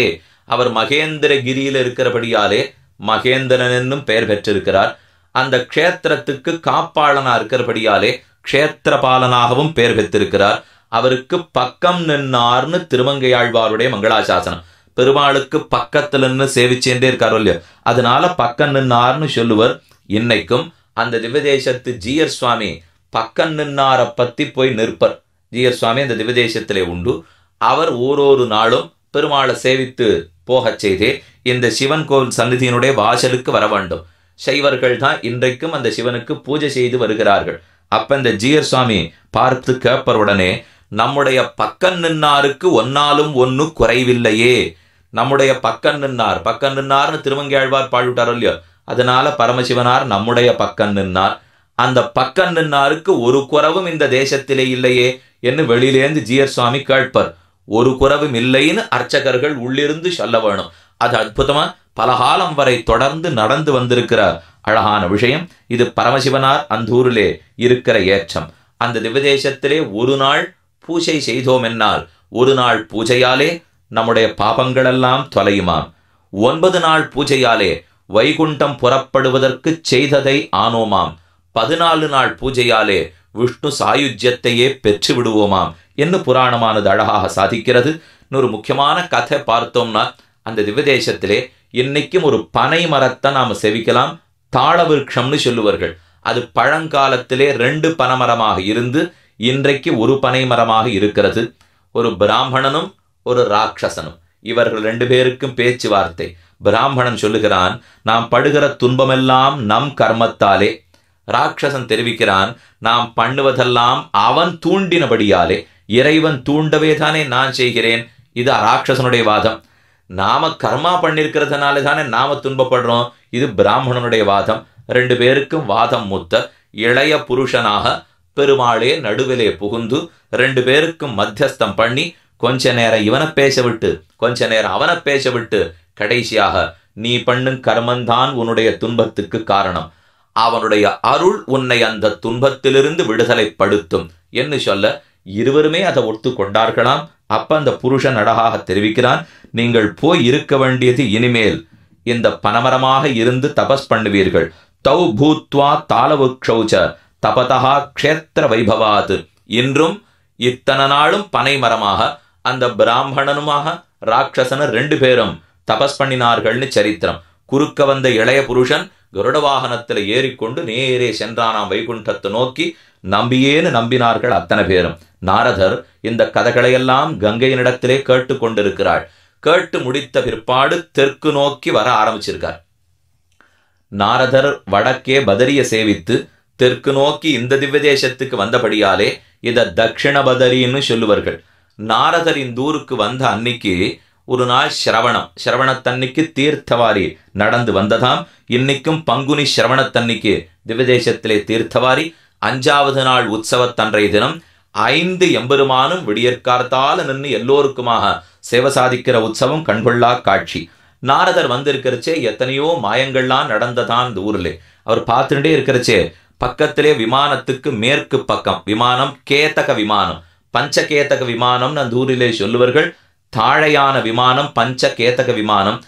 அவர் மகேந்திரகிரியில் இருக்கிறபடியாலே மகேந்திரன் என்னும் பெயர் பெற்றிருக்கிறார் அந்த க்ஷேத்திரத்துக்கு காப்பாளனா இருக்கிறபடியாலே க்ஷேத்திரபாலனாகவும் பெயர் பெற்றிருக்கிறார் அவருக்கு பக்கம் நின்னார்னு திருமங்கையாழ்வாருடைய மங்களாசாசனம் பெருமாளுக்கு பக்கத்துல நின்று சேவிச்சேன்றே இருக்காரு இல்லையோ அதனால பக்கம் நின்னார்னு சொல்லுவர் இன்னைக்கும் அந்த திவ்யதேசத்து ஜீயர் சுவாமி பக்கம் நின்னார பத்தி போய் நிற்பர் ஜீயர் சுவாமி அந்த திவ்யதேசத்திலே உண்டு அவர் ஓரொரு நாளும் பெருமாளை சேவித்து போகச் செய்தே இந்த சிவன் கோவில் சன்னிதியினுடைய வாசலுக்கு வர வேண்டும் சைவர்கள் தான் இன்றைக்கும் அந்த சிவனுக்கு பூஜை செய்து வருகிறார்கள் அப்ப இந்த ஜியர் சுவாமி பார்த்து கேப்பர் உடனே நம்முடைய பக்கம் நின்னாருக்கு ஒன்னாலும் ஒன்னு குறைவில்லையே நம்முடைய பக்கம் நின்னார் பக்கம் நின்னார்னு திருமங்கியாழ்வார் பாடிவிட்டாரோ இல்லையோ அதனால பரமசிவனார் நம்முடைய பக்கம் நின்னார் அந்த பக்கம் நின்னாருக்கு ஒரு குறவும் இந்த தேசத்திலே இல்லையே என்று வெளியிலேந்து ஜியர் சுவாமி கேட்பர் ஒரு குறவும் இல்லைன்னு அர்ச்சகர்கள் உள்ளிருந்து சொல்ல வேணும் அது அற்புதமா பல காலம் வரை தொடர்ந்து நடந்து வந்திருக்கிற அழகான விஷயம் இது பரமசிவனார் அந்த ஊரிலே இருக்கிற ஏற்றம் அந்த திவ்யதேசத்திலே ஒரு நாள் பூஜை செய்தோம் என்னால் ஒரு நாள் பூஜையாலே நம்முடைய பாபங்களெல்லாம் தொலையுமாம் ஒன்பது நாள் பூஜையாலே வைகுண்டம் புறப்படுவதற்கு செய்ததை ஆனோமாம் பதினாலு நாள் பூஜையாலே விஷ்ணு சாயுஜ்யத்தையே பெற்று விடுவோமாம் என்று புராணமானது அழகாக சாதிக்கிறது இன்னொரு முக்கியமான கதை பார்த்தோம்னா அந்த திவ்யதேசத்திலே இன்னைக்கும் ஒரு பனை மரத்தை நாம செவிக்கலாம் தாழ விருட்சம்னு சொல்லுவார்கள் அது பழங்காலத்திலே ரெண்டு பனைமரமாக இருந்து இன்றைக்கு ஒரு பனை மரமாக இருக்கிறது ஒரு பிராமணனும் ஒரு ராட்சசனும் இவர்கள் ரெண்டு பேருக்கும் பேச்சுவார்த்தை பிராமணன் சொல்லுகிறான் நாம் படுகிற துன்பமெல்லாம் நம் கர்மத்தாலே ராட்சசன் தெரிவிக்கிறான் நாம் பண்ணுவதெல்லாம் அவன் தூண்டினபடியாலே இறைவன் தூண்டவே தானே நான் செய்கிறேன் இது ராட்சசனுடைய வாதம் நாம கர்மா பண்ணிருக்கிறதுனால தானே நாம துன்பப்படுறோம் இது பிராமணனுடைய வாதம் ரெண்டு பேருக்கும் வாதம் முத்த இளைய புருஷனாக பெருமாளே நடுவிலே புகுந்து ரெண்டு பேருக்கும் மத்தியஸ்தம் பண்ணி கொஞ்ச நேரம் இவனை பேச விட்டு கொஞ்ச நேரம் அவனை பேச விட்டு கடைசியாக நீ பண்ணும் கர்மந்தான் உன்னுடைய துன்பத்துக்கு காரணம் அவனுடைய அருள் உன்னை அந்த துன்பத்திலிருந்து விடுதலைப்படுத்தும் என்று சொல்ல இருவருமே அதை ஒத்து கொண்டார்களாம் அப்ப அந்த புருஷன் அழகாக தெரிவிக்கிறான் நீங்கள் போய் இருக்க வேண்டியது இனிமேல் இந்த பனமரமாக இருந்து தபஸ் பண்ணுவீர்கள் தௌ பூத்வா தாளவு க்ஷௌச்ச தபதா க்ஷேத்திர வைபவாது இன்றும் இத்தனை நாளும் பனை மரமாக அந்த பிராமணனுமாக ராட்சசன ரெண்டு பேரும் தபஸ் பண்ணினார்கள்னு சரித்திரம் குறுக்க வந்த இளைய புருஷன் கருட வாகனத்தில் ஏறிக்கொண்டு நேரே சென்றானாம் வைகுண்டத்தை நோக்கி நம்பியேன்னு நம்பினார்கள் அத்தனை பேரும் நாரதர் இந்த கதைகளையெல்லாம் கங்கையினிடத்திலே கேட்டு கொண்டிருக்கிறாள் கேட்டு முடித்த பிற்பாடு தெற்கு நோக்கி வர ஆரம்பிச்சிருக்கார் நாரதர் வடக்கே பதரிய சேவித்து தெற்கு நோக்கி இந்த திவ்ய தேசத்துக்கு வந்தபடியாலே இதை தட்சிண பதரின்னு சொல்லுவார்கள் நாரதரின் தூருக்கு வந்த அன்னைக்கு ஒரு நாள் சிரவணம் சிரவணத்தன்னைக்கு தீர்த்தவாரி நடந்து வந்ததாம் இன்னைக்கும் பங்குனி சிரவணத்தன்னைக்கு தேசத்திலே தீர்த்தவாரி அஞ்சாவது நாள் உற்சவத்தன்றைய தினம் ஐந்து எம்பெருமானும் விடியற்கார்த்தால நின்று எல்லோருக்குமாக சேவை சாதிக்கிற உற்சவம் கண்கொள்ளா காட்சி நாரதர் வந்திருக்கிறச்சே எத்தனையோ மாயங்கள்லாம் நடந்ததான் இந்த அவர் பார்த்துட்டே இருக்கிறச்சே பக்கத்திலே விமானத்துக்கு மேற்கு பக்கம் விமானம் கேத்தக விமானம் பஞ்சகேத்தக விமானம்னு அந்த ஊரிலே சொல்லுவர்கள் தாழையான விமானம் பஞ்ச கேத்தக விமானம்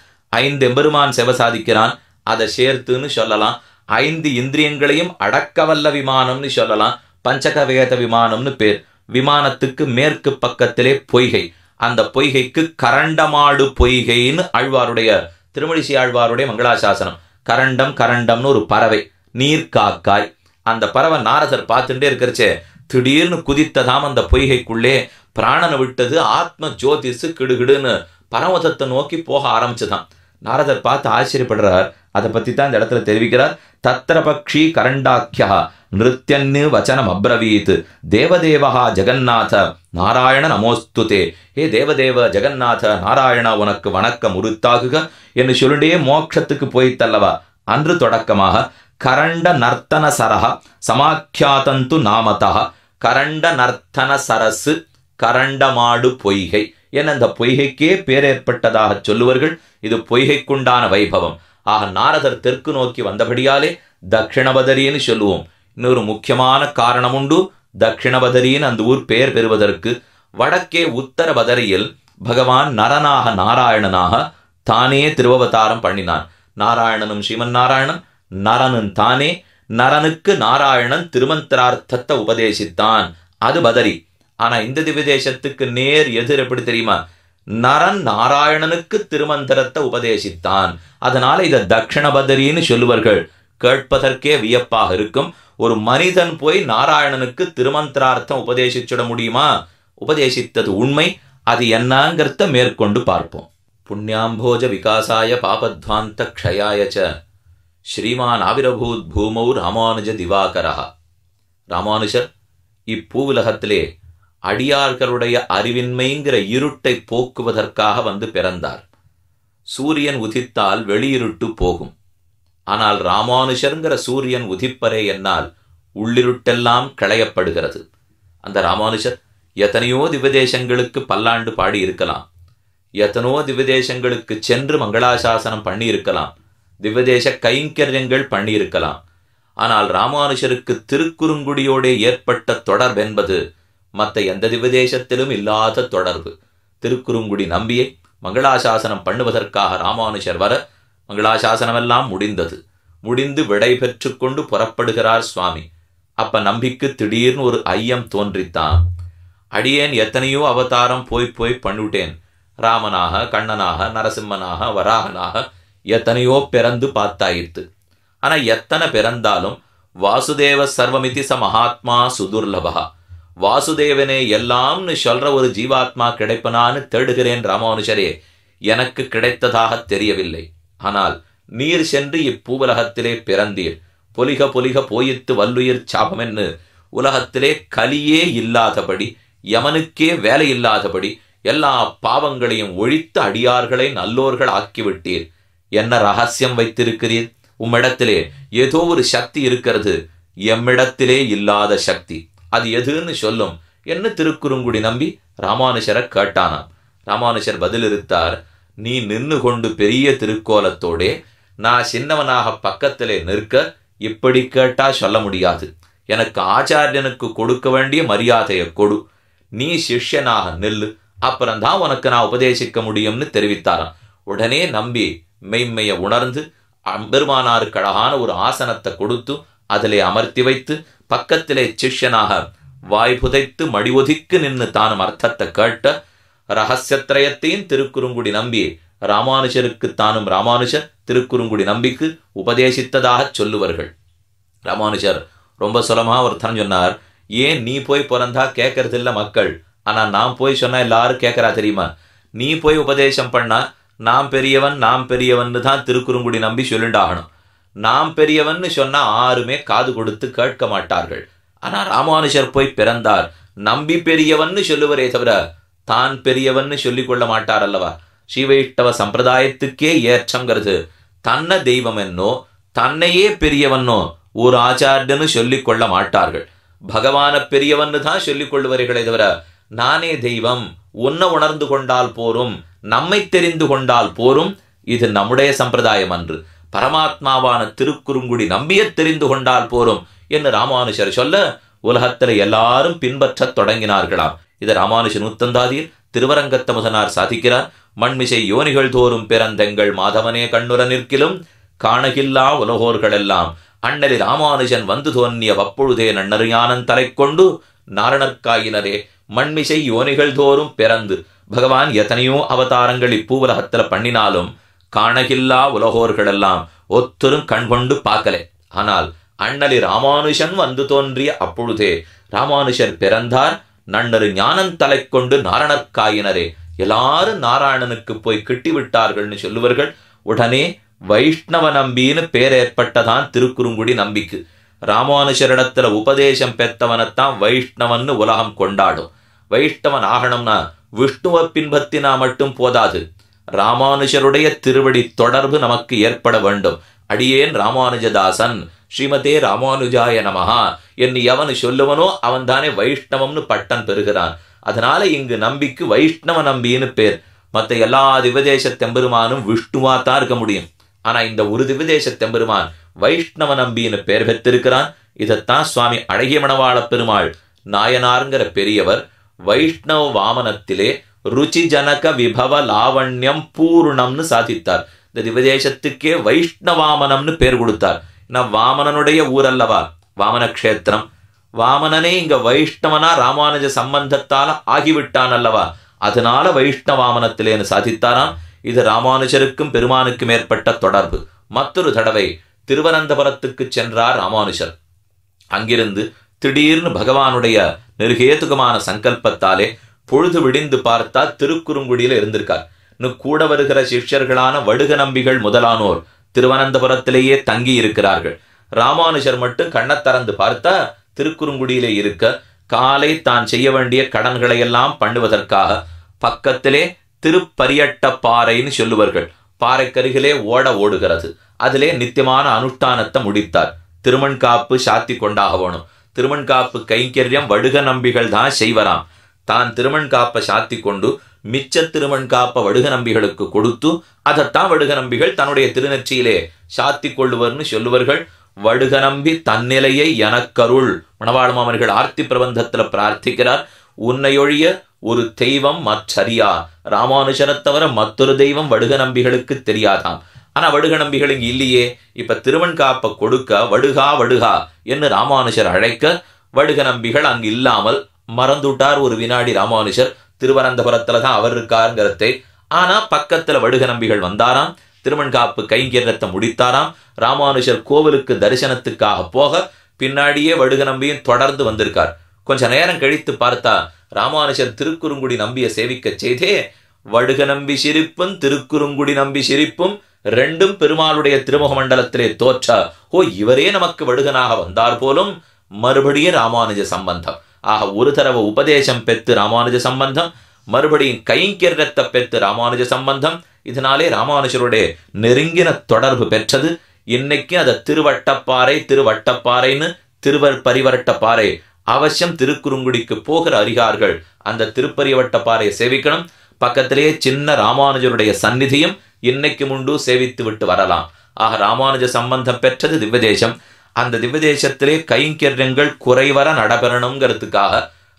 ஐந்து எம்பெருமான் செவ சாதிக்கிறான் அதை சேர்த்துன்னு சொல்லலாம் ஐந்து இந்திரியங்களையும் அடக்கவல்ல விமானம்னு சொல்லலாம் பஞ்சக விமானம்னு பேர் விமானத்துக்கு மேற்கு பக்கத்திலே பொய்கை அந்த பொய்கைக்கு கரண்டமாடு பொய்கைன்னு ஆழ்வாருடைய திருமணிசி ஆழ்வாருடைய மங்களாசாசனம் கரண்டம் கரண்டம்னு ஒரு பறவை நீர் காக்காய் அந்த பறவை நாரதர் பார்த்துட்டே இருக்கிறச்சே திடீர்னு குதித்ததாம் அந்த பொய்கைக்குள்ளே பிராணனை விட்டது ஆத்ம ஜோதிசு கிடுகிடுன்னு பரமதத்தை நோக்கி போக ஆரம்பிச்சுதான் நாரதர் பார்த்து ஆச்சரியப்படுறார் அதை பற்றி தான் இந்த இடத்துல தெரிவிக்கிறார் தத்ரபக்ஷி கரண்டாக்கியா நிருத்தியன்னு வச்சனம் அப்ரவீத் தேவதேவஹா ஜெகநாத நாராயண நமோஸ்துதே ஹே தேவதேவ ஜெகநாத நாராயணா உனக்கு வணக்கம் உருத்தாகுக என்று சொல்லிட்டே மோட்சத்துக்கு போய்த்தல்லவா அன்று தொடக்கமாக கரண்ட நர்த்தன சரஹ சமாக்கியாதந்து நாமதா கரண்ட நர்த்தன சரசு கரண்டமாடு பொய்கை என அந்த பொய்கைக்கே பேரேற்பட்டதாக சொல்லுவர்கள் இது பொய்கைக்குண்டான வைபவம் ஆக நாரதர் தெற்கு நோக்கி வந்தபடியாலே தட்சிணபதரின்னு சொல்லுவோம் இன்னொரு முக்கியமான காரணம் உண்டு தட்சிணபதரியின் அந்த ஊர் பெயர் பெறுவதற்கு வடக்கே உத்தர பதரியில் பகவான் நரனாக நாராயணனாக தானே திருவவதாரம் பண்ணினான் நாராயணனும் ஸ்ரீமன் நாராயணன் நரனும் தானே நரனுக்கு நாராயணன் திருமந்திரார்த்தத்தை உபதேசித்தான் அது பதரி ஆனா இந்த தேசத்துக்கு நேர் எதிர் எப்படி தெரியுமா நரன் நாராயணனுக்கு திருமந்திரத்தை உபதேசித்தான் அதனால இதை பதரின்னு சொல்லுவார்கள் கேட்பதற்கே வியப்பாக இருக்கும் ஒரு மனிதன் போய் நாராயணனுக்கு திருமந்திரார்த்தம் உபதேசிச்சுட முடியுமா உபதேசித்தது உண்மை அது என்னங்கிறத மேற்கொண்டு பார்ப்போம் புண்ணியாம்போஜ விகாசாய பாபத்வாந்த க்ஷயாய ச ஸ்ரீமான் ஆவிரபூத் பூமௌ ராமானுஜ திவாகரா ராமானுஜர் இப்பூவுலகத்திலே அடியார்களுடைய அறிவின்மைங்கிற இருட்டை போக்குவதற்காக வந்து பிறந்தார் சூரியன் உதித்தால் வெளியிருட்டு போகும் ஆனால் ராமானுஷருங்கிற சூரியன் உதிப்பரே என்னால் உள்ளிருட்டெல்லாம் களையப்படுகிறது அந்த ராமானுஷர் எத்தனையோ திவதேசங்களுக்கு பல்லாண்டு பாடி இருக்கலாம் எத்தனோ திவதேசங்களுக்கு சென்று மங்களாசாசனம் பண்ணியிருக்கலாம் திவதேச கைங்கரியங்கள் பண்ணியிருக்கலாம் ஆனால் ராமானுஷருக்கு திருக்குறுங்குடியோடே ஏற்பட்ட தொடர்பென்பது மற்ற எந்த திவதேசத்திலும் இல்லாத தொடர்பு திருக்குறுங்குடி நம்பியை மங்களாசாசனம் பண்ணுவதற்காக ராமானுஷர் வர மங்களாசாசனமெல்லாம் முடிந்தது முடிந்து விடை பெற்று கொண்டு புறப்படுகிறார் சுவாமி அப்ப நம்பிக்கு திடீர்னு ஒரு ஐயம் தோன்றித்தான் அடியேன் எத்தனையோ அவதாரம் போய் போய் பண்ணிவிட்டேன் ராமனாக கண்ணனாக நரசிம்மனாக வராகனாக எத்தனையோ பிறந்து பார்த்தாயிற்று ஆனா எத்தனை பிறந்தாலும் வாசுதேவ சர்வமிதி ச மகாத்மா சுதுர்லபகா வாசுதேவனே எல்லாம்னு சொல்ற ஒரு ஜீவாத்மா கிடைப்பனான்னு தேடுகிறேன் ராமானுஷரே எனக்கு கிடைத்ததாக தெரியவில்லை ஆனால் நீர் சென்று இப்பூவலகத்திலே பிறந்தீர் பொலிக பொலிக போயித்து வல்லுயிர் சாபமென்னு உலகத்திலே கலியே இல்லாதபடி யமனுக்கே வேலை இல்லாதபடி எல்லா பாவங்களையும் ஒழித்து அடியார்களை நல்லோர்கள் ஆக்கிவிட்டீர் என்ன ரகசியம் வைத்திருக்கிறீர் உம்மிடத்திலே ஏதோ ஒரு சக்தி இருக்கிறது எம்மிடத்திலே இல்லாத சக்தி அது எதுன்னு சொல்லும் என்ன திருக்குறுங்குடி நம்பி ராமானுஷரை கேட்டானாம் ராமானுஷர் பதிலிருத்தார் நீ நின்று கொண்டு பெரிய திருக்கோலத்தோடே நான் சின்னவனாக பக்கத்திலே நிற்க இப்படி கேட்டா சொல்ல முடியாது எனக்கு ஆச்சாரியனுக்கு கொடுக்க வேண்டிய மரியாதையை கொடு நீ சிஷ்யனாக நில்லு அப்புறம்தான் உனக்கு நான் உபதேசிக்க முடியும்னு தெரிவித்தாராம் உடனே நம்பி மெய்மையை உணர்ந்து பெருமானாருக்கு அழகான ஒரு ஆசனத்தை கொடுத்து அதிலே அமர்த்தி வைத்து பக்கத்திலே சிஷ்யனாக வாய் புதைத்து மடி ஒதுக்கு நின்று தானும் அர்த்தத்தை கேட்ட ரகசியத்திரயத்தையும் திருக்குறுங்குடி நம்பி ராமானுஜருக்கு தானும் ராமானுஜர் திருக்குறுங்குடி நம்பிக்கு உபதேசித்ததாக சொல்லுவார்கள் ராமானுஜர் ரொம்ப சுலமாக ஒருத்தன் சொன்னார் ஏன் நீ போய் பிறந்தா கேட்கறது இல்லை மக்கள் ஆனால் நான் போய் சொன்னால் எல்லாரும் கேட்கறா தெரியுமா நீ போய் உபதேசம் பண்ணா நாம் பெரியவன் நாம் பெரியவன் தான் திருக்குறுங்குடி நம்பி சொல்லிண்டாகணும் நாம் பெரியவன்னு சொன்னா ஆருமே காது கொடுத்து கேட்க மாட்டார்கள் ஆனா ராமானுஷர் போய் பிறந்தார் நம்பி பெரியவன்னு சொல்லுவரே தவிர தான் பெரியவன்னு சொல்லி கொள்ள மாட்டார் அல்லவா ஸ்ரீவைஷ்டவ சம்பிரதாயத்துக்கே ஏற்றங்கிறது தன்ன தெய்வம் என்னோ தன்னையே பெரியவன்னோ ஒரு ஆச்சாரியன்னு சொல்லிக் கொள்ள மாட்டார்கள் பகவான பெரியவன்னு தான் சொல்லிக் கொள்ளுவர்களே தவிர நானே தெய்வம் உன்னை உணர்ந்து கொண்டால் போரும் நம்மை தெரிந்து கொண்டால் போரும் இது நம்முடைய சம்பிரதாயம் அன்று பரமாத்மாவான திருக்குறுங்குடி நம்பிய தெரிந்து கொண்டால் போரும் என்று ராமானுஷர் சொல்ல உலகத்தில் எல்லாரும் பின்பற்றத் தொடங்கினார்களாம் இதை ராமானுஷ நூத்தந்தாதியில் திருவரங்கத்த முதனார் சாதிக்கிறார் மண்மிசை யோனிகள் தோறும் பிறந்தெங்கள் மாதவனே கண்ணுர நிற்கிலும் காணகில்லா உலகோர்களெல்லாம் அண்ணலி ராமானுஜன் வந்து தோன்றிய வப்பொழுதே நன்னறியானன் தலை கொண்டு நாரணர்காயினரே மண்மிசை யோனிகள் தோறும் பிறந்து பகவான் எத்தனையோ அவதாரங்கள் இப்பூவலகத்தில் பண்ணினாலும் காணகில்லா உலகோர்களெல்லாம் ஒத்தரும் கண் கொண்டு பார்க்கலை ஆனால் அண்ணலி ராமானுஷன் வந்து தோன்றிய அப்பொழுதே ராமானுஷர் பிறந்தார் நன்னரு ஞானம் தலை கொண்டு நாரணற்காயினரே எல்லாரும் நாராயணனுக்கு போய் கிட்டிவிட்டார்கள்னு சொல்லுவார்கள் உடனே வைஷ்ணவ நம்பின்னு பேர் ஏற்பட்டதான் திருக்குறுங்குடி நம்பிக்கு ராமானுஷரிடத்துல உபதேசம் பெற்றவனைத்தான் வைஷ்ணவன்னு உலகம் கொண்டாடும் வைஷ்ணவன் ஆகணும்னா விஷ்ணுவ பின்பத்தினா மட்டும் போதாது ராமானுஜருடைய திருவடி தொடர்பு நமக்கு ஏற்பட வேண்டும் அடியேன் ராமானுஜதாசன் ஸ்ரீமதே ராமானுஜாய நமஹா என்று எவன் சொல்லுவனோ அவன் தானே வைஷ்ணவம்னு பட்டம் பெறுகிறான் அதனால இங்கு நம்பிக்கு வைஷ்ணவ நம்பின்னு பேர் மற்ற எல்லா திவதேச தெம்பெருமானும் விஷ்ணுவா தான் இருக்க முடியும் ஆனா இந்த ஒரு திவதேச தெம்பெருமான் வைஷ்ணவ நம்பின்னு பெயர் பெற்றிருக்கிறான் இதைத்தான் சுவாமி அழகிய மணவாள பெருமாள் நாயனாருங்கிற பெரியவர் வைஷ்ணவ வாமனத்திலே ருச்சிஜனக விபவ லாவண்யம் பூர்ணம்னு சாதித்தார் இந்த திவதேசத்துக்கே வைஷ்ணவாமனம்னு பேர் கொடுத்தார் ஏன்னா வாமனனுடைய ஊரல்லவா வாமன கஷேத்திரம் வாமனனே இங்க வைஷ்ணவனா ராமானுஜ சம்பந்தத்தால ஆகிவிட்டான் அல்லவா அதனால வைஷ்ணவாமனத்திலேன்னு சாதித்தாராம் இது ராமானுஜருக்கும் பெருமானுக்கும் ஏற்பட்ட தொடர்பு மற்றொரு தடவை திருவனந்தபுரத்துக்கு சென்றார் ராமானுஜர் அங்கிருந்து திடீர்னு பகவானுடைய நெருகேதுகமான சங்கல்பத்தாலே பொழுது விடிந்து பார்த்தா திருக்குறுங்குடியில இருந்திருக்கார் இன்னும் கூட வருகிற சிஷ்யர்களான வடுக நம்பிகள் முதலானோர் திருவனந்தபுரத்திலேயே தங்கி இருக்கிறார்கள் ராமானுஜர் மட்டும் கண்ண திறந்து பார்த்தா திருக்குறுங்குடியிலே இருக்க காலை தான் செய்ய வேண்டிய கடன்களை எல்லாம் பண்ணுவதற்காக பக்கத்திலே திருப்பரியட்ட பாறைன்னு சொல்லுவார்கள் பாறைக்கருகிலே ஓட ஓடுகிறது அதிலே நித்தியமான அனுஷ்டானத்தை முடித்தார் திருமண் காப்பு சாத்தி கொண்டாக வேணும் திருமண் காப்பு கைங்கரியம் வடுக நம்பிகள் தான் செய்வராம் தான் திருமண் காப்ப சாத்தி கொண்டு மிச்ச திருமண் காப்ப வடுக நம்பிகளுக்கு கொடுத்து அதைத்தான் வடுக நம்பிகள் தன்னுடைய திருநெச்சியிலே சாத்தி கொள்ளுவர்னு சொல்லுவர்கள் வடுக நம்பி தன்னிலையை எனக்கருள் மணவாள மாமர்கள் ஆர்த்தி பிரபந்தத்துல பிரார்த்திக்கிறார் உன்னையொழிய ஒரு தெய்வம் மற்றறியா ராமானுஜனை தவிர மற்றொரு தெய்வம் வடுக நம்பிகளுக்கு தெரியாதாம் ஆனா வடுக நம்பிகள் இல்லையே இப்ப திருமண் காப்பை கொடுக்க வடுகா வடுகா என்று ராமானுஜர் அழைக்க வடுக நம்பிகள் அங்கு இல்லாமல் மறந்துட்டார் ஒரு வினாடி ராமானுஷர் திருவனந்தபுரத்துல தான் அவர் இருக்காருங்கிறதே ஆனா பக்கத்துல வடுக நம்பிகள் வந்தாராம் திருமண்காப்பு கைங்கரத்தை முடித்தாராம் ராமானுஷர் கோவிலுக்கு தரிசனத்துக்காக போக பின்னாடியே வடுக நம்பியும் தொடர்ந்து வந்திருக்கார் கொஞ்ச நேரம் கழித்து பார்த்தா ராமானுஷர் திருக்குறுங்குடி நம்பிய சேவிக்க செய்தே வடுக நம்பி சிரிப்பும் திருக்குறுங்குடி நம்பி சிரிப்பும் ரெண்டும் பெருமாளுடைய திருமுக மண்டலத்திலே தோற்ற ஓ இவரே நமக்கு வடுகனாக வந்தார் போலும் மறுபடியும் ராமானுஜ சம்பந்தம் ஆக ஒரு தடவை உபதேசம் பெற்று ராமானுஜ சம்பந்தம் மறுபடியும் கைங்கரியத்தை பெற்று ராமானுஜ சம்பந்தம் இதனாலே ராமானுஜருடைய நெருங்கின தொடர்பு பெற்றது இன்னைக்கு அதை திருவட்டப்பாறை திருவட்டப்பாறைன்னு திருவர் பரிவரட்டப்பாறை அவசியம் திருக்குறுங்குடிக்கு போகிற அறிகார்கள் அந்த திருப்பரிவட்டப்பாறையை சேவிக்கணும் பக்கத்திலேயே சின்ன ராமானுஜருடைய சந்நிதியும் இன்னைக்கு முண்டு சேவித்து விட்டு வரலாம் ஆக ராமானுஜ சம்பந்தம் பெற்றது திவ்வதேசம் அந்த திவ்யதேசத்திலே கைங்கரியங்கள் குறைவர நடைபெறணுங்கிறதுக்காக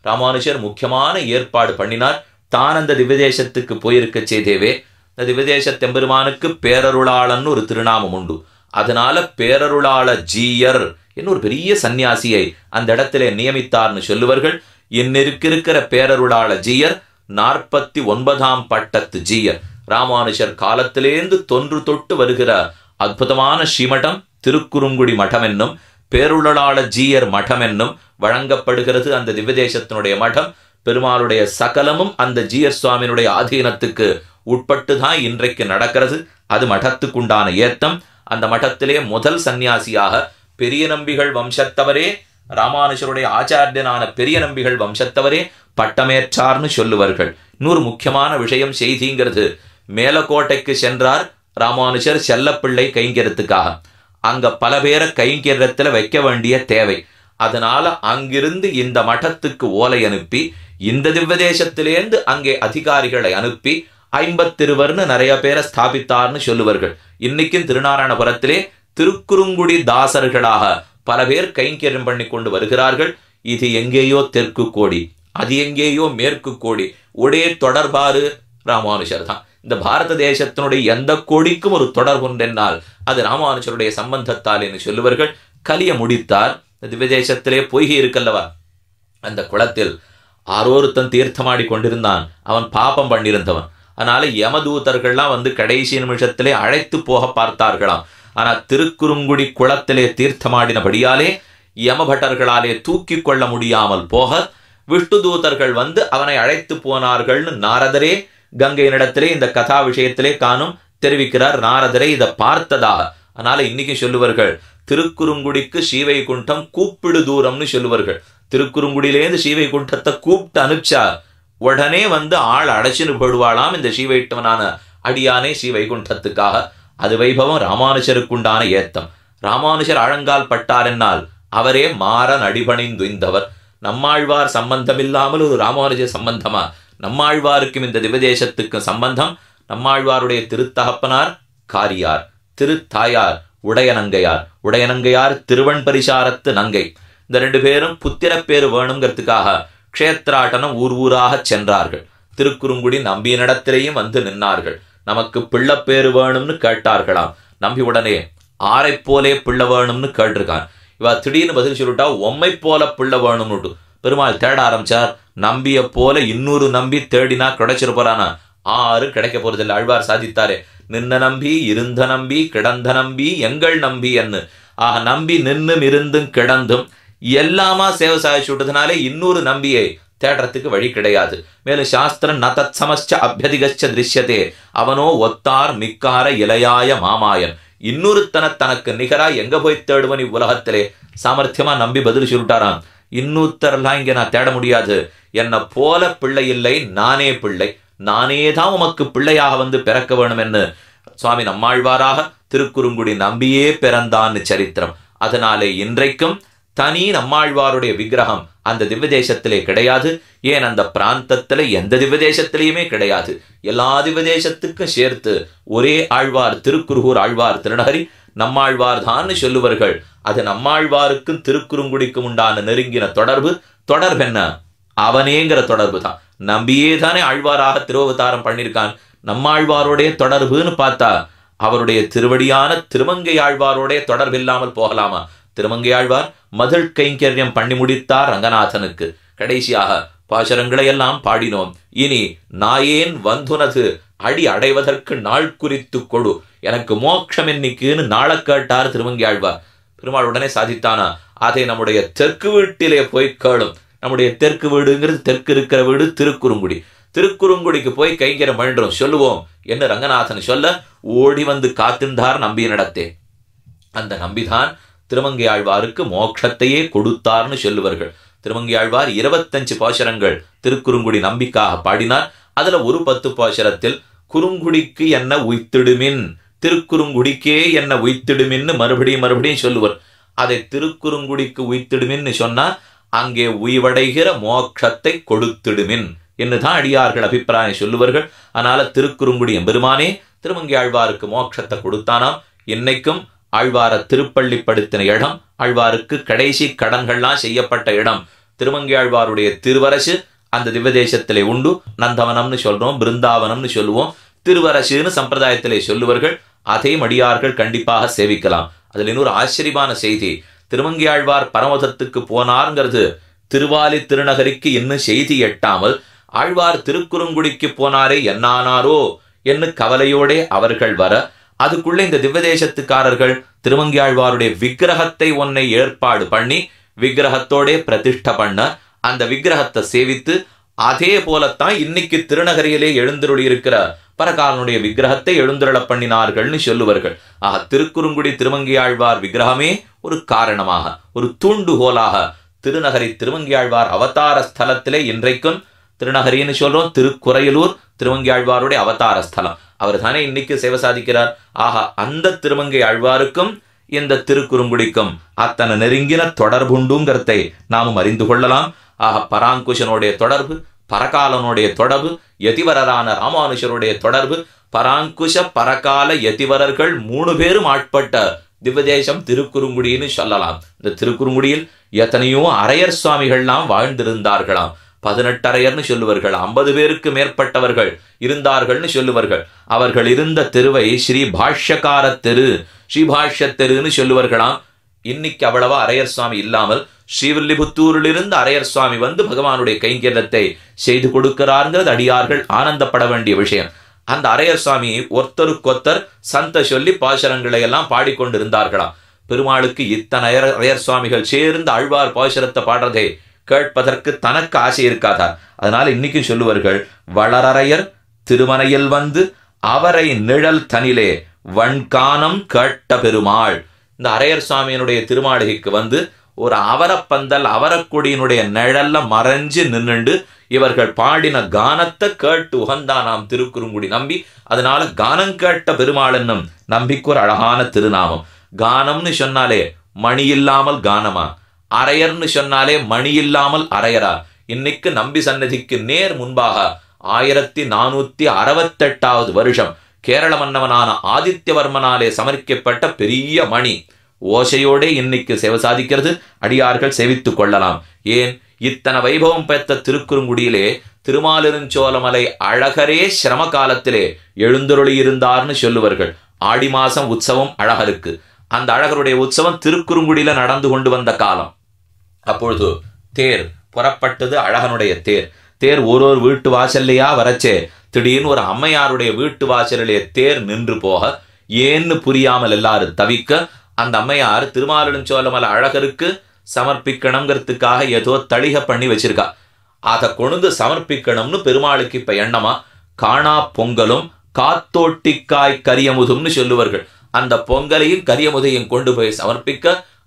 ராமானுஷர் முக்கியமான ஏற்பாடு பண்ணினார் தான் அந்த திவ்யதேசத்துக்கு போயிருக்க செய்தேவே இந்த திவ்யதேச தெம்பெருமானுக்கு பேரருளாளன்னு ஒரு திருநாமம் உண்டு அதனால பேரருளாள ஜீயர் என்று ஒரு பெரிய சன்னியாசியை அந்த இடத்திலே நியமித்தார்னு சொல்லுவார்கள் இன்னிருக்கிருக்கிற பேரருளாள ஜீயர் நாற்பத்தி ஒன்பதாம் பட்டத்து ஜீயர் ராமானுஷர் காலத்திலேந்து தொன்று தொட்டு வருகிற அற்புதமான ஸ்ரீமடம் திருக்குறுங்குடி மடம் என்னும் ஜீயர் மடம் என்னும் வழங்கப்படுகிறது அந்த திவ்யதேசத்தினுடைய மடம் பெருமாளுடைய சகலமும் அந்த ஜீயர் சுவாமியினுடைய ஆதீனத்துக்கு உட்பட்டு தான் இன்றைக்கு நடக்கிறது அது மடத்துக்குண்டான ஏத்தம் அந்த மடத்திலே முதல் சந்நியாசியாக பெரிய நம்பிகள் வம்சத்தவரே ராமானுஜருடைய ஆச்சாரியனான பெரிய நம்பிகள் வம்சத்தவரே பட்டமேற்றார்னு சொல்லுவார்கள் இன்னொரு முக்கியமான விஷயம் செய்திங்கிறது மேலக்கோட்டைக்கு சென்றார் ராமானுஷர் செல்லப்பிள்ளை கைங்கரத்துக்காக அங்க பல பேரை கைங்கரத்துல வைக்க வேண்டிய தேவை அதனால அங்கிருந்து இந்த மட்டத்துக்கு ஓலை அனுப்பி இந்த திவ்வதேசத்திலேருந்து அங்கே அதிகாரிகளை அனுப்பி ஐம்பத்திருவர்னு நிறைய பேரை ஸ்தாபித்தார்னு சொல்லுவார்கள் இன்னைக்கும் திருநாராயணபுரத்திலே திருக்குறுங்குடி தாசர்களாக பல பேர் கைங்கரியம் பண்ணி கொண்டு வருகிறார்கள் இது எங்கேயோ தெற்கு கோடி அது எங்கேயோ மேற்கு கோடி ஒரே தொடர்பாறு ராமானுஷர் தான் இந்த பாரத தேசத்தினுடைய எந்த கொடிக்கும் ஒரு தொடர்பு என்றால் அது ராமானுஜருடைய சம்பந்தத்தால் என்று சொல்லுவார்கள் கலிய முடித்தார் தேசத்திலே பொய்கி இருக்கல்லவா அந்த குளத்தில் ஆரோருத்தன் தீர்த்தமாடி கொண்டிருந்தான் அவன் பாப்பம் பண்ணியிருந்தவன் அதனால யமதூதர்கள்லாம் வந்து கடைசி நிமிஷத்திலே அழைத்து போக பார்த்தார்களாம் ஆனா திருக்குறுங்குடி குளத்திலே தீர்த்தமாடினபடியாலே யமபட்டர்களாலே தூக்கி கொள்ள முடியாமல் போக விஷ்ணு தூதர்கள் வந்து அவனை அழைத்து போனார்கள்னு நாரதரே கங்கையினிடத்திலே இந்த கதா விஷயத்திலே காணும் தெரிவிக்கிறார் நாரதரை இதை பார்த்ததா அதனால இன்னைக்கு சொல்லுவார்கள் திருக்குறுங்குடிக்கு சீவை குண்டம் கூப்பிடு தூரம்னு சொல்லுவார்கள் திருக்குறுங்குடியிலேருந்து சீவை குண்டத்தை கூப்பிட்டு அனுப்பிச்சா உடனே வந்து ஆள் அடைச்சுன்னு போடுவாளாம் இந்த சீவைட்டவனான அடியானே சீவைகுண்டத்துக்காக அது வைபவம் உண்டான ஏத்தம் ராமானுஜர் ஆழங்கால் பட்டார் என்னால் அவரே மாற நடிபணிந்துய்ந்தவர் நம்மாழ்வார் சம்பந்தம் இல்லாமல் ஒரு ராமானுஜர் சம்பந்தமா நம்மாழ்வாருக்கும் இந்த திவதேசத்துக்கும் சம்பந்தம் நம்மாழ்வாருடைய திருத்தகப்பனார் காரியார் திருத்தாயார் உடையநங்கையார் உடையநங்கையார் திருவன் பரிசாரத்து நங்கை இந்த ரெண்டு பேரும் புத்திரப்பேறு வேணுங்கிறதுக்காக க்ஷேத்ராட்டனம் ஊர் ஊராக சென்றார்கள் திருக்குறுங்குடி நம்பியினிடத்திலேயும் வந்து நின்னார்கள் நமக்கு பிள்ளைப்பேறு வேணும்னு கேட்டார்களாம் நம்பி உடனே ஆரை போலே பிள்ளை வேணும்னு கேட்டிருக்கான் இவா திடீர்னு பதில் சொல்லிட்டா உம்மை போல பிள்ளை வேணும்னு பெருமாள் தேட ஆரம்பிச்சார் நம்பிய போல இன்னொரு நம்பி தேடினா கிடைச்சிருப்பாரானா ஆறு கிடைக்க போறதில்ல அழ்வார் சாதித்தாரு நின்ன நம்பி இருந்த நம்பி கிடந்த நம்பி எங்கள் நம்பி என்ன ஆக நம்பி நின்னும் இருந்தும் கிடந்தும் எல்லாமா சேவை சாதிச்சு விட்டதுனாலே இன்னொரு நம்பியை தேடுறதுக்கு வழி கிடையாது மேலும் சாஸ்திரம் ந தத் சமஸ்ச அபியதிகச்ச திருஷ்யத்தே அவனோ ஒத்தார் மிக்கார இலையாய மாமாயன் இன்னொருத்தன தனக்கு நிகரா எங்க போய் தேடுவன் இவ்வுலகத்திலே சாமர்த்தியமா நம்பி பதில் சொல்லிட்டாரான் இன்னொருத்தரெல்லாம் இங்க நான் தேட முடியாது என்னை போல பிள்ளை இல்லை நானே பிள்ளை நானே தான் உமக்கு பிள்ளையாக வந்து பிறக்க வேணும் என்று சுவாமி நம்மாழ்வாராக திருக்குறுங்குடி நம்பியே பிறந்தான்னு சரித்திரம் அதனாலே இன்றைக்கும் தனி நம்மாழ்வாருடைய விக்கிரகம் அந்த திவ்யதேசத்திலே கிடையாது ஏன் அந்த பிராந்தத்துல எந்த திவ்யதேசத்திலையுமே கிடையாது எல்லா திவ்யதேசத்துக்கும் சேர்த்து ஒரே ஆழ்வார் திருக்குறுகூர் ஆழ்வார் திருநகரி நம்மாழ்வார் தான் சொல்லுவார்கள் அது நம்மாழ்வாருக்கும் திருக்குறுங்குடிக்கும் உண்டான நெருங்கின தொடர்பு தொடர்பென்ன அவனேங்கிற தொடர்பு தான் நம்பியே தானே ஆழ்வாராக திருவவதாரம் பண்ணியிருக்கான் நம்மாழ்வாரோடைய தொடர்புன்னு பார்த்தா அவருடைய திருவடியான திருமங்கை ஆழ்வாரோடைய தொடர்பு இல்லாமல் போகலாமா திருமங்கை ஆழ்வார் மதுள் கைங்கரியம் பண்ணி முடித்தார் ரங்கநாதனுக்கு கடைசியாக பாசரங்களை எல்லாம் பாடினோம் இனி நாயேன் வந்துனது அடி அடைவதற்கு நாள் குறித்து கொடு எனக்கு மோட்சம் என்னைக்குன்னு நாளை கேட்டார் திருவங்கி ஆழ்வார் பெருமாள் உடனே சாதித்தானா அதை நம்முடைய தெற்கு வீட்டிலே போய் கேளும் நம்முடைய தெற்கு வீடுங்கிறது தெற்கு இருக்கிற வீடு திருக்குறுங்குடி திருக்குறுங்குடிக்கு போய் கைங்கிற மன்றம் சொல்லுவோம் என்ன ரங்கநாதன் சொல்ல ஓடி வந்து காத்திருந்தார் நம்பி நடத்தே அந்த நம்பிதான் திருமங்கி ஆழ்வாருக்கு மோட்சத்தையே கொடுத்தார்னு சொல்லுவார்கள் திருமங்கி ஆழ்வார் இருபத்தஞ்சு பாசுரங்கள் திருக்குறுங்குடி நம்பிக்காக பாடினார் அதுல ஒரு பத்து பாசுரத்தில் குறுங்குடிக்கு என்ன உய்த்திடுமின் திருக்குறுங்குடிக்கே என்ன உய்த்திடுமின்னு மறுபடியும் மறுபடியும் சொல்லுவார் அதை திருக்குறுங்குடிக்கு உய்த்திடுமின்னு சொன்னா அங்கே உய்வடைகிற மோட்சத்தை கொடுத்திடுமின் என்னதான் அடியார்கள் அபிப்பிராயம் சொல்லுவார்கள் அதனால திருக்குறுங்குடி பெருமானே திருமங்கி ஆழ்வாருக்கு மோட்சத்தை கொடுத்தானாம் என்னைக்கும் ஆழ்வார திருப்பள்ளி படுத்தின இடம் ஆழ்வாருக்கு கடைசி கடன்கள்லாம் செய்யப்பட்ட இடம் திருமங்கி ஆழ்வாருடைய திருவரசு அந்த திவ்யதேசத்திலே உண்டு நந்தவனம்னு சொல்றோம் பிருந்தாவனம்னு சொல்லுவோம் திருவரசுன்னு சம்பிரதாயத்திலே சொல்லுவர்கள் அதே மடியார்கள் கண்டிப்பாக சேவிக்கலாம் அதில் இன்னொரு ஆச்சரியமான செய்தி திருமங்கியாழ்வார் பரமதத்துக்கு போனார்ங்கிறது திருவாலி திருநகரிக்கு இன்னும் செய்தி எட்டாமல் ஆழ்வார் திருக்குறுங்குடிக்கு போனாரே என்னானாரோ என்று கவலையோடே அவர்கள் வர அதுக்குள்ளே இந்த திவ்யதேசத்துக்காரர்கள் திருமங்கியாழ்வாருடைய விக்கிரகத்தை ஒன்னை ஏற்பாடு பண்ணி விக்கிரகத்தோட பிரதிஷ்ட பண்ண அந்த விக்கிரகத்தை சேவித்து அதே போலத்தான் இன்னைக்கு திருநகரியிலே எழுந்தருளி இருக்கிற பரகாலனுடைய விக்கிரகத்தை எழுந்தருள பண்ணினார்கள்னு சொல்லுவார்கள் ஆக திருக்குறுங்குடி திருமங்கியாழ்வார் விக்கிரகமே ஒரு காரணமாக ஒரு தூண்டுகோலாக திருநகரி திருமங்கியாழ்வார் அவதார ஸ்தலத்திலே இன்றைக்கும் திருநகரின்னு சொல்றோம் திருக்குறையலூர் திருமங்கியாழ்வாருடைய அவதார ஸ்தலம் அவர் தானே இன்னைக்கு சேவை சாதிக்கிறார் ஆக அந்த திருமங்கை ஆழ்வாருக்கும் இந்த திருக்குறுங்குடிக்கும் அத்தனை நெருங்கின தொடர்புண்டுங்கிறதை நாமும் அறிந்து கொள்ளலாம் ஆக பராங்குஷனுடைய தொடர்பு பரகாலனுடைய தொடர்பு யதிவரரான ராமானுஷருடைய தொடர்பு பராங்குஷ பரகால யதிவரர்கள் மூணு பேரும் ஆட்பட்ட திவ்வதேசம் திருக்குறுங்குடின்னு சொல்லலாம் இந்த திருக்குறுங்குடியில் எத்தனையோ அரையர் சுவாமிகள்லாம் வாழ்ந்திருந்தார்களாம் பதினெட்டரையர்னு சொல்லுவார்கள் ஐம்பது பேருக்கு மேற்பட்டவர்கள் இருந்தார்கள்னு சொல்லுவார்கள் அவர்கள் இருந்த தெருவை ஸ்ரீ பாஷ்யக்கார தெரு ஸ்ரீபாஷ்ய தெருன்னு சொல்லுவார்களாம் இன்னைக்கு அவ்வளவா அரையர் சுவாமி இல்லாமல் ஸ்ரீவில்லிபுத்தூரிலிருந்து அரையர் சுவாமி வந்து பகவானுடைய கைங்கரத்தை செய்து கொடுக்கிறாருங்கிறது அடியார்கள் ஆனந்தப்பட வேண்டிய விஷயம் அந்த அரையர் சுவாமி ஒருத்தருக்கொத்தர் சந்த சொல்லி பாசரங்களை எல்லாம் பாடிக்கொண்டு இருந்தார்களாம் பெருமாளுக்கு இத்தனை அரையர் சுவாமிகள் சேர்ந்து அழ்வார் பாசரத்தை பாடுறதை கேட்பதற்கு தனக்கு ஆசை இருக்காதா அதனால இன்னைக்கும் சொல்லுவார்கள் வளரறையர் திருமனையில் வந்து அவரை நிழல் தனிலே வன்கானம் கேட்ட பெருமாள் இந்த அரையர் சுவாமியினுடைய திருமாளிகைக்கு வந்து ஒரு அவரப்பந்தல் அவரக்கொடியினுடைய நிழல்ல மறைஞ்சு நின்னுண்டு இவர்கள் பாடின கானத்தை கேட்டு நாம் திருக்குறுங்குடி நம்பி அதனால கானம் கேட்ட பெருமாள் என்னும் நம்பிக்கு ஒரு அழகான திருநாமம் கானம்னு சொன்னாலே மணி இல்லாமல் கானமா அரையர்னு சொன்னாலே மணி இல்லாமல் அரையரா இன்னைக்கு நம்பி சன்னதிக்கு நேர் முன்பாக ஆயிரத்தி நானூத்தி அறுபத்தெட்டாவது வருஷம் கேரள மன்னவனான ஆதித்யவர்மனாலே சமர்க்கப்பட்ட பெரிய மணி ஓசையோடே இன்னைக்கு சேவை சாதிக்கிறது அடியார்கள் சேவித்துக் கொள்ளலாம் ஏன் இத்தனை வைபவம் பெற்ற திருக்குறுங்குடியிலே திருமாலிருஞ்சோலமலை அழகரே சிரம காலத்திலே எழுந்தருளி இருந்தார்னு சொல்லுவார்கள் ஆடி மாசம் உற்சவம் அழகருக்கு அந்த அழகருடைய உற்சவம் திருக்குறுங்குடியில நடந்து கொண்டு வந்த காலம் அப்பொழுது தேர் புறப்பட்டது அழகனுடைய தேர் தேர் ஒரு ஒரு வீட்டு வாசல்லையா வரச்சே திடீர்னு ஒரு அம்மையாருடைய வீட்டு வாசலிலே தேர் நின்று போக ஏன்னு புரியாமல் எல்லாரும் தவிக்க அந்த அம்மையார் சோழமலை அழகருக்கு சமர்ப்பிக்கணுங்கிறதுக்காக ஏதோ தளிக பண்ணி வச்சிருக்கா அதை கொண்டு சமர்ப்பிக்கணும்னு பெருமாளுக்கு இப்ப எண்ணமா காணா பொங்கலும் காத்தோட்டிக்காய் கரியமுதும்னு சொல்லுவார்கள் அந்த பொங்கலையும் கரியமுதையும் கொண்டு போய் சமர்ப்பிக்க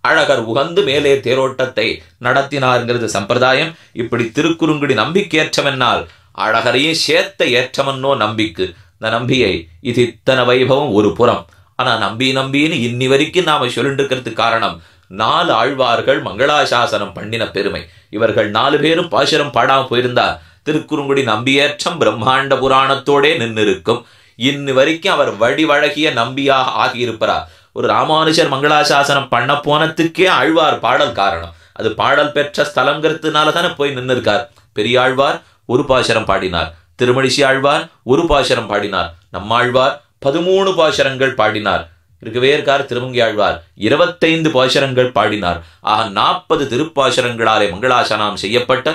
அழகர் உகந்து மேலே தேரோட்டத்தை நடத்தினார்ங்கிறது சம்பிரதாயம் இப்படி திருக்குறுங்குடி நம்பிக்கையேற்றமென்னால் அழகரையும் சேர்த்த ஏற்றமன்னோ நம்பிக்கு இந்த நம்பியை இது இத்தனை வைபவம் ஒரு புறம் ஆனா நம்பி நம்பின்னு இன்னி வரைக்கும் நாம சொல்லிட்டு இருக்கிறதுக்கு காரணம் நாலு ஆழ்வார்கள் மங்களாசாசனம் பண்ணின பெருமை இவர்கள் நாலு பேரும் பாசுரம் பாடாம போயிருந்தா திருக்குறுங்குடி நம்பியேற்றம் பிரம்மாண்ட புராணத்தோடே நின்னிருக்கும் இன்னி வரைக்கும் அவர் வடிவழகிய நம்பியாக ஆகியிருப்பார் ஒரு ராமானுஜர் மங்களாசாசனம் பண்ண போனதுக்கே ஆழ்வார் பாடல் காரணம் அது பாடல் பெற்ற ஸ்தலங்கிறதுனால தானே போய் நின்று இருக்கார் பெரியாழ்வார் ஒரு பாசரம் பாடினார் திருமணிசி ஆழ்வார் ஒரு பாசரம் பாடினார் நம்மாழ்வார் பதிமூணு பாசரங்கள் பாடினார் இருக்கவே இருக்கார் திருமங்கியாழ்வார் இருபத்தைந்து பாசரங்கள் பாடினார் ஆக நாற்பது திருப்பாசரங்களாலே மங்களாசனம் செய்யப்பட்ட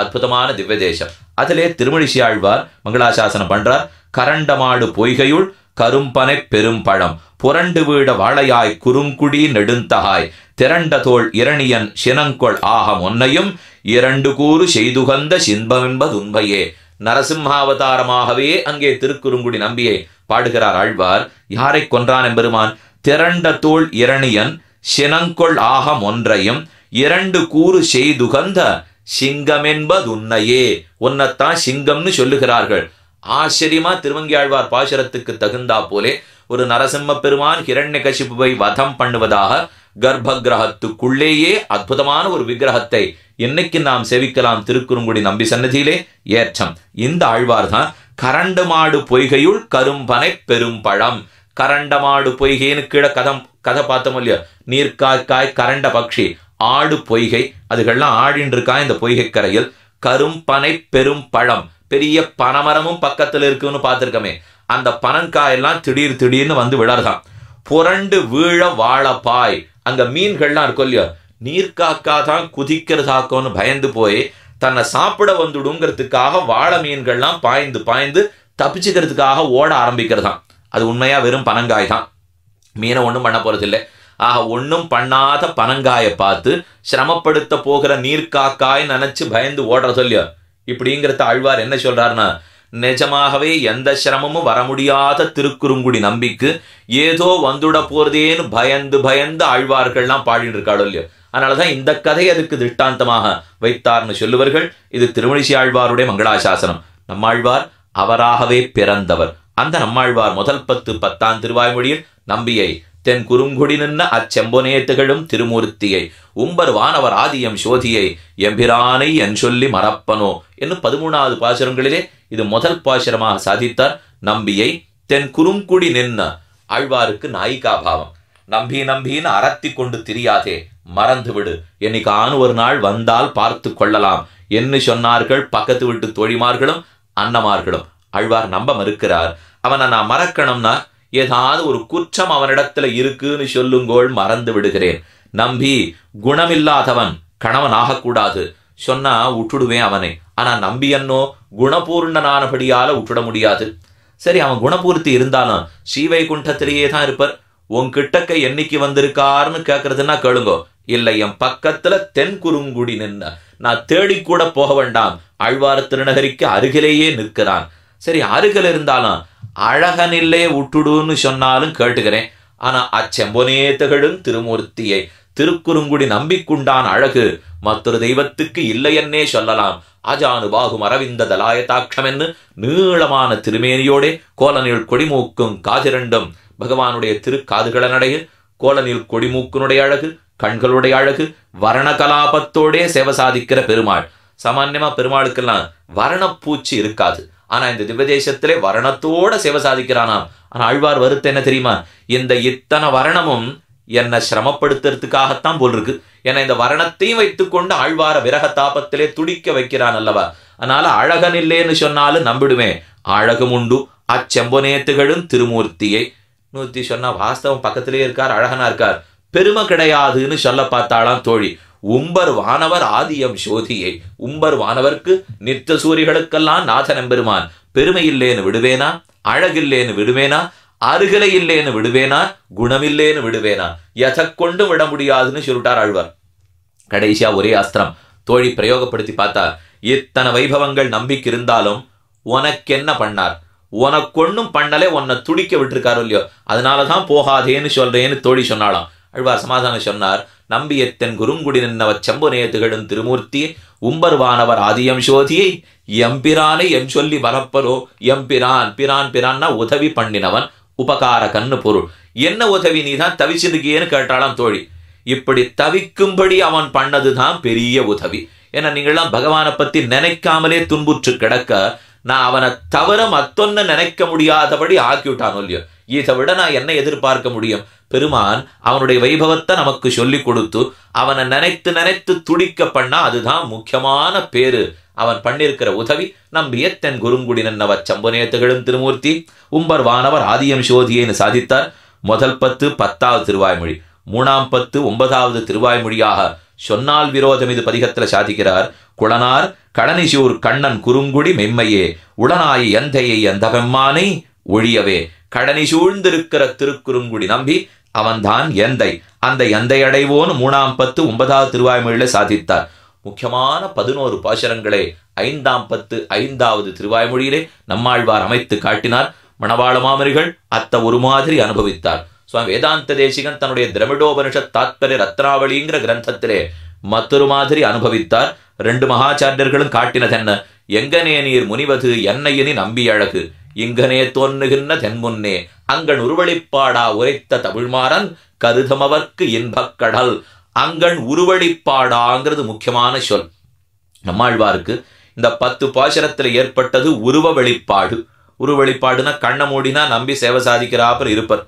அற்புதமான திவ்ய தேசம் அதிலே திருமணிசி ஆழ்வார் மங்களாசாசனம் பண்றார் கரண்டமாடு பொய்கையுள் கரும்பனை பழம் புரண்டு வீட வாழையாய் குறுங்குடி நெடுந்தகாய் திரண்ட தோல் இரணியன் சினங்கொள் ஆகம் ஒன்னையும் இரண்டு கூறு செய்துகந்த சின்பமென்பதுண்மையே நரசிம்மாவதாரமாகவே அங்கே திருக்குறுங்குடி நம்பியே பாடுகிறார் ஆழ்வார் யாரை கொன்றான் எம்பெருமான் திரண்ட தோல் இரணியன் சினங்கொள் ஆகம் ஒன்றையும் இரண்டு கூறு செய்துகந்த சிங்கம் என்பது உன்னையே உன்னைத்தான் சிங்கம்னு சொல்லுகிறார்கள் ஆச்சரியமா திருவங்கி ஆழ்வார் பாசுரத்துக்கு தகுந்தா போலே ஒரு நரசிம்ம பெருமான் ஹிரண்ய கசிப்புவை வதம் பண்ணுவதாக கர்ப்ப கிரகத்துக்குள்ளேயே அற்புதமான ஒரு விக்கிரகத்தை என்னைக்கு நாம் சேவிக்கலாம் திருக்குறுங்குடி நம்பி சன்னதியிலே ஏற்றம் இந்த ஆழ்வார் தான் கரண்டமாடு பொய்கையுள் கரும்பனை பெரும் கரண்ட கரண்டமாடு பொய்கைன்னு கீழே கதம் கதை பார்த்தோம் இல்லையோ நீர்காய்க்காய் கரண்ட பக்ஷி ஆடு பொய்கை அதுகள்லாம் ஆடின்னு இருக்கா இந்த பொய்கை கரையில் கரும்பனை பெரும் பழம் பெரிய பனமரமும் பக்கத்தில் இருக்குன்னு பார்த்துருக்கமே அந்த பனங்காயெல்லாம் திடீர் திடீர்னு வந்து விழறதான் புரண்டு வீழ வாழப்பாய் அங்க மீன்கள்லாம் இருக்கும் இல்லையோ நீர்காக்கா தான் குதிக்கிறதாக்கோன்னு பயந்து போய் தன்னை சாப்பிட வந்துடுங்கிறதுக்காக வாழை மீன்கள்லாம் பாய்ந்து பாய்ந்து தப்பிச்சுக்கிறதுக்காக ஓட தான் அது உண்மையா வெறும் பனங்காய் தான் மீனை ஒன்றும் பண்ண போறதில்லை ஆக ஒன்றும் பண்ணாத பனங்காயை பார்த்து சிரமப்படுத்த போகிற நீர்க்காக்காய் நினைச்சு பயந்து ஓடுறது இல்லையோ இப்படிங்கிறத ஆழ்வார் என்ன சொல்றாருன்னா நிஜமாகவே எந்த சிரமமும் வர முடியாத திருக்குறுங்குடி நம்பிக்கு ஏதோ வந்துட போறதேன்னு பயந்து பயந்து ஆழ்வார்கள்லாம் பாடிட்டு இருக்காளோ இல்லையோ அதனாலதான் இந்த கதை அதுக்கு திட்டாந்தமாக வைத்தார்னு சொல்லுவர்கள் இது திருமணிசி ஆழ்வாருடைய மங்களாசாசனம் நம்மாழ்வார் அவராகவே பிறந்தவர் அந்த நம்மாழ்வார் முதல் பத்து பத்தாம் திருவாய்மொழியில் நம்பியை தென் குறுங்குடி நின்ன அச்செம்பொனே திகழும் திருமூர்த்தியை உம்பர் வானவர் ஆதியம் சோதியை எம்பிரானை என் சொல்லி மறப்பனோ என்று பதிமூணாவது பாசுரங்களிலே இது முதல் பாசுரமாக சாதித்தார் நம்பியை தென் குறுங்குடி நின்ன ஆழ்வாருக்கு நாயிகா பாவம் நம்பி நம்பின்னு அறத்தி கொண்டு திரியாதே மறந்துவிடு ஆணு ஒரு நாள் வந்தால் பார்த்து கொள்ளலாம் என்ன சொன்னார்கள் பக்கத்து வீட்டு தோழிமார்களும் அன்னமார்களும் அழ்வார் நம்ப மறுக்கிறார் அவனை நான் மறக்கணும்னா ஏதாவது ஒரு குற்றம் அவனிடத்துல இருக்குன்னு சொல்லுங்கோள் மறந்து விடுகிறேன் நம்பி குணமில்லாதவன் கணவன் ஆகக்கூடாது சொன்னா விட்டுடுவேன் அவனை ஆனா நம்பி என்னோ குணபூர்ணனானபடியால விட்டுட முடியாது சரி அவன் குணபூர்த்தி இருந்தாலும் ஸ்ரீவைகுண்டத்திலேயே தான் இருப்பார் உன் கிட்டக்க என்னைக்கு வந்திருக்காருன்னு கேக்குறதுன்னா கேளுங்க இல்ல என் பக்கத்துல தென் குறுங்குடி நின்ன நான் தேடி கூட போக வேண்டாம் அழ்வார திருநகரிக்கு அருகிலேயே நிற்கிறான் சரி அருகில் இருந்தாலும் அழகனில்லே விட்டுடுன்னு சொன்னாலும் கேட்டுக்கிறேன் ஆனா அச்செம்பொனே திகழும் திருமூர்த்தியை திருக்குறுங்குடி நம்பிக்குண்டான் அழகு மற்றொரு தெய்வத்துக்கு இல்லையென்னே சொல்லலாம் அஜானு பாகு அரவிந்த தலாயதாட்சம் என்று நீளமான திருமேனியோடே கோலனில் கொடிமூக்கும் காதிரண்டும் பகவானுடைய திருக்காதுகளனடையில் கோலனில் கொடிமூக்கனுடைய அழகு கண்களுடைய அழகு வரண கலாபத்தோடே சேவை சாதிக்கிற பெருமாள் சாமான்யமா பெருமாளுக்கெல்லாம் வரணப்பூச்சி இருக்காது ஆனா இந்த திவ்வதேசத்திலே வரணத்தோட சேவை சாதிக்கிறானாம் ஆனா ஆழ்வார் வருத்த என்ன தெரியுமா இந்த இத்தனை வரணமும் என்னை சிரமப்படுத்துறதுக்காகத்தான் போல் இருக்கு ஏன்னா இந்த வரணத்தையும் வைத்துக்கொண்டு ஆழ்வார விரக தாபத்திலே துடிக்க வைக்கிறான் அல்லவா அதனால அழகன் இல்லைன்னு சொன்னாலும் நம்பிடுமே அழகும் உண்டு அச்செம்பொனேத்துகளும் திருமூர்த்தியை நூத்தி சொன்னா வாஸ்தவம் பக்கத்திலேயே இருக்கார் அழகனா இருக்கார் பெருமை கிடையாதுன்னு சொல்ல பார்த்தாலாம் தோழி உம்பர் வானவர் ஆதியம் சோதியை உம்பர் வானவர்க்கு நித்த சூரிகளுக்கெல்லாம் நாத பெருமான் பெருமை இல்லேன்னு விடுவேனா அழகில்லேன்னு விடுவேனா அருகலை இல்லேன்னு விடுவேனா குணமில்லேன்னு விடுவேனா எதை கொண்டும் விட முடியாதுன்னு சொல்லிட்டார் ஆழ்வார் கடைசியா ஒரே அஸ்திரம் தோழி பிரயோகப்படுத்தி பார்த்தா இத்தனை வைபவங்கள் நம்பிக்கை இருந்தாலும் உனக்கென்ன பண்ணார் உனக்கொன்னும் பண்ணலை உன்னை துடிக்க விட்டுருக்காரோ இல்லையோ அதனால தான் போகாதேன்னு சொல்றேன்னு தோழி சொன்னாலாம் அழ்வார் சமாதானம் சொன்னார் நம்பியத்தன் குறுங்குடி நின்னவர் செம்பு நேயத்துகளும் திருமூர்த்தி உம்பர்வானவர் ஆதியம் சோதியை எம்பிரானை எம் சொல்லி வரப்பரோ எம்பிரான் பிரான் பிரான்னா உதவி பண்ணினவன் உபகார கண்ணு பொருள் என்ன உதவி நீ தான் தவிச்சிருக்கியேன்னு கேட்டாலாம் தோழி இப்படி தவிக்கும்படி அவன் பண்ணதுதான் பெரிய உதவி ஏன்னா நீங்கள்லாம் பகவானை பத்தி நினைக்காமலே துன்புற்று கிடக்க நான் அவனை தவிர மத்தொன்னு நினைக்க முடியாதபடி ஆக்கிவிட்டானோ இல்லையோ இதை விட நான் என்ன எதிர்பார்க்க முடியும் பெருமான் அவனுடைய வைபவத்தை நமக்கு சொல்லி கொடுத்து அவனை நினைத்து நினைத்து துடிக்க பண்ணா அதுதான் முக்கியமான பேரு அவன் பண்ணிருக்கிற உதவி நம்பிய தென் குறுங்குடினவ சம்பனே சம்பனேத்துகளும் திருமூர்த்தி உம்பர் வானவர் ஆதியம் சோதியைன்னு சாதித்தார் முதல் பத்து பத்தாவது திருவாய்மொழி மூணாம் பத்து ஒன்பதாவது திருவாய்மொழியாக சொன்னால் விரோதம் இது பதிகத்தில் சாதிக்கிறார் குளனார் கழனிசூர் கண்ணன் குறுங்குடி மெம்மையே உடனாய் எந்தையை எந்தவெம்மானை ஒழியவே கடனி சூழ்ந்திருக்கிற திருக்குறுங்குடி நம்பி அவன்தான் எந்தை அந்த எந்தை அடைவோன் மூணாம் பத்து ஒன்பதாவது திருவாய்மொழியில சாதித்தார் முக்கியமான பதினோரு பாசரங்களை ஐந்தாம் பத்து ஐந்தாவது திருவாய்மொழியிலே நம்மாழ்வார் அமைத்து காட்டினார் மணவாள மாமரிகள் அத்த ஒரு மாதிரி அனுபவித்தார் சுவாமி வேதாந்த தேசிகன் தன்னுடைய திரமிடோபனிஷ தாத்பரிய ரத்னாவளிங்கிற கிரந்தத்திலே மற்றொரு மாதிரி அனுபவித்தார் ரெண்டு மகாச்சாரியர்களும் காட்டினதென்ன எங்கனே நீர் முனிவது என்னையினி நம்பி அழகு இங்கனே தோன்றுகின்ற தென்முன்னே அங்கன் உருவழிப்பாடா உரைத்த தமிழ்மாறன் கருதமவர்க்கு இன்பக்கடல் அங்கன் உருவழிப்பாடாங்கிறது முக்கியமான சொல் நம்மாழ்வாருக்கு இந்த பத்து பாசனத்தில் ஏற்பட்டது உருவ வெளிப்பாடு உருவ வெளிப்பாடுனா கண்ணை மூடினா நம்பி சேவை சாதிக்கிறாப்பர் இருப்பர்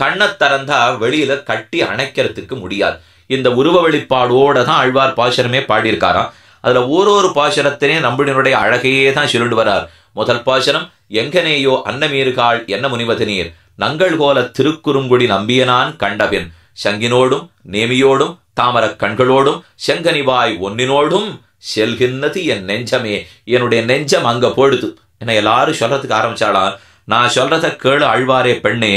கண்ணை திறந்தா வெளியில கட்டி அணைக்கிறதுக்கு முடியாது இந்த உருவ வெளிப்பாடோட தான் அழ்வார் பாசுரமே பாடியிருக்காராம் அதுல ஒரு ஒரு பாசுரத்தினையும் நம்மளினுடைய அழகையே தான் சுருண்டு வரார் முதல் பாசுரம் எங்கனேயோ அன்னமீர்காள் என்ன முனிவது நீர் நங்கள் கோல திருக்குறுங்குடி நம்பியனான் கண்டபின் சங்கினோடும் நேமியோடும் தாமரக் கண்களோடும் செங்கனிவாய் ஒன்னினோடும் செல்கின்றது என் நெஞ்சமே என்னுடைய நெஞ்சம் அங்க போடுது என்ன எல்லாரும் சொல்றதுக்கு ஆரம்பிச்சாலாம் நான் சொல்றத கேளு அழ்வாரே பெண்ணே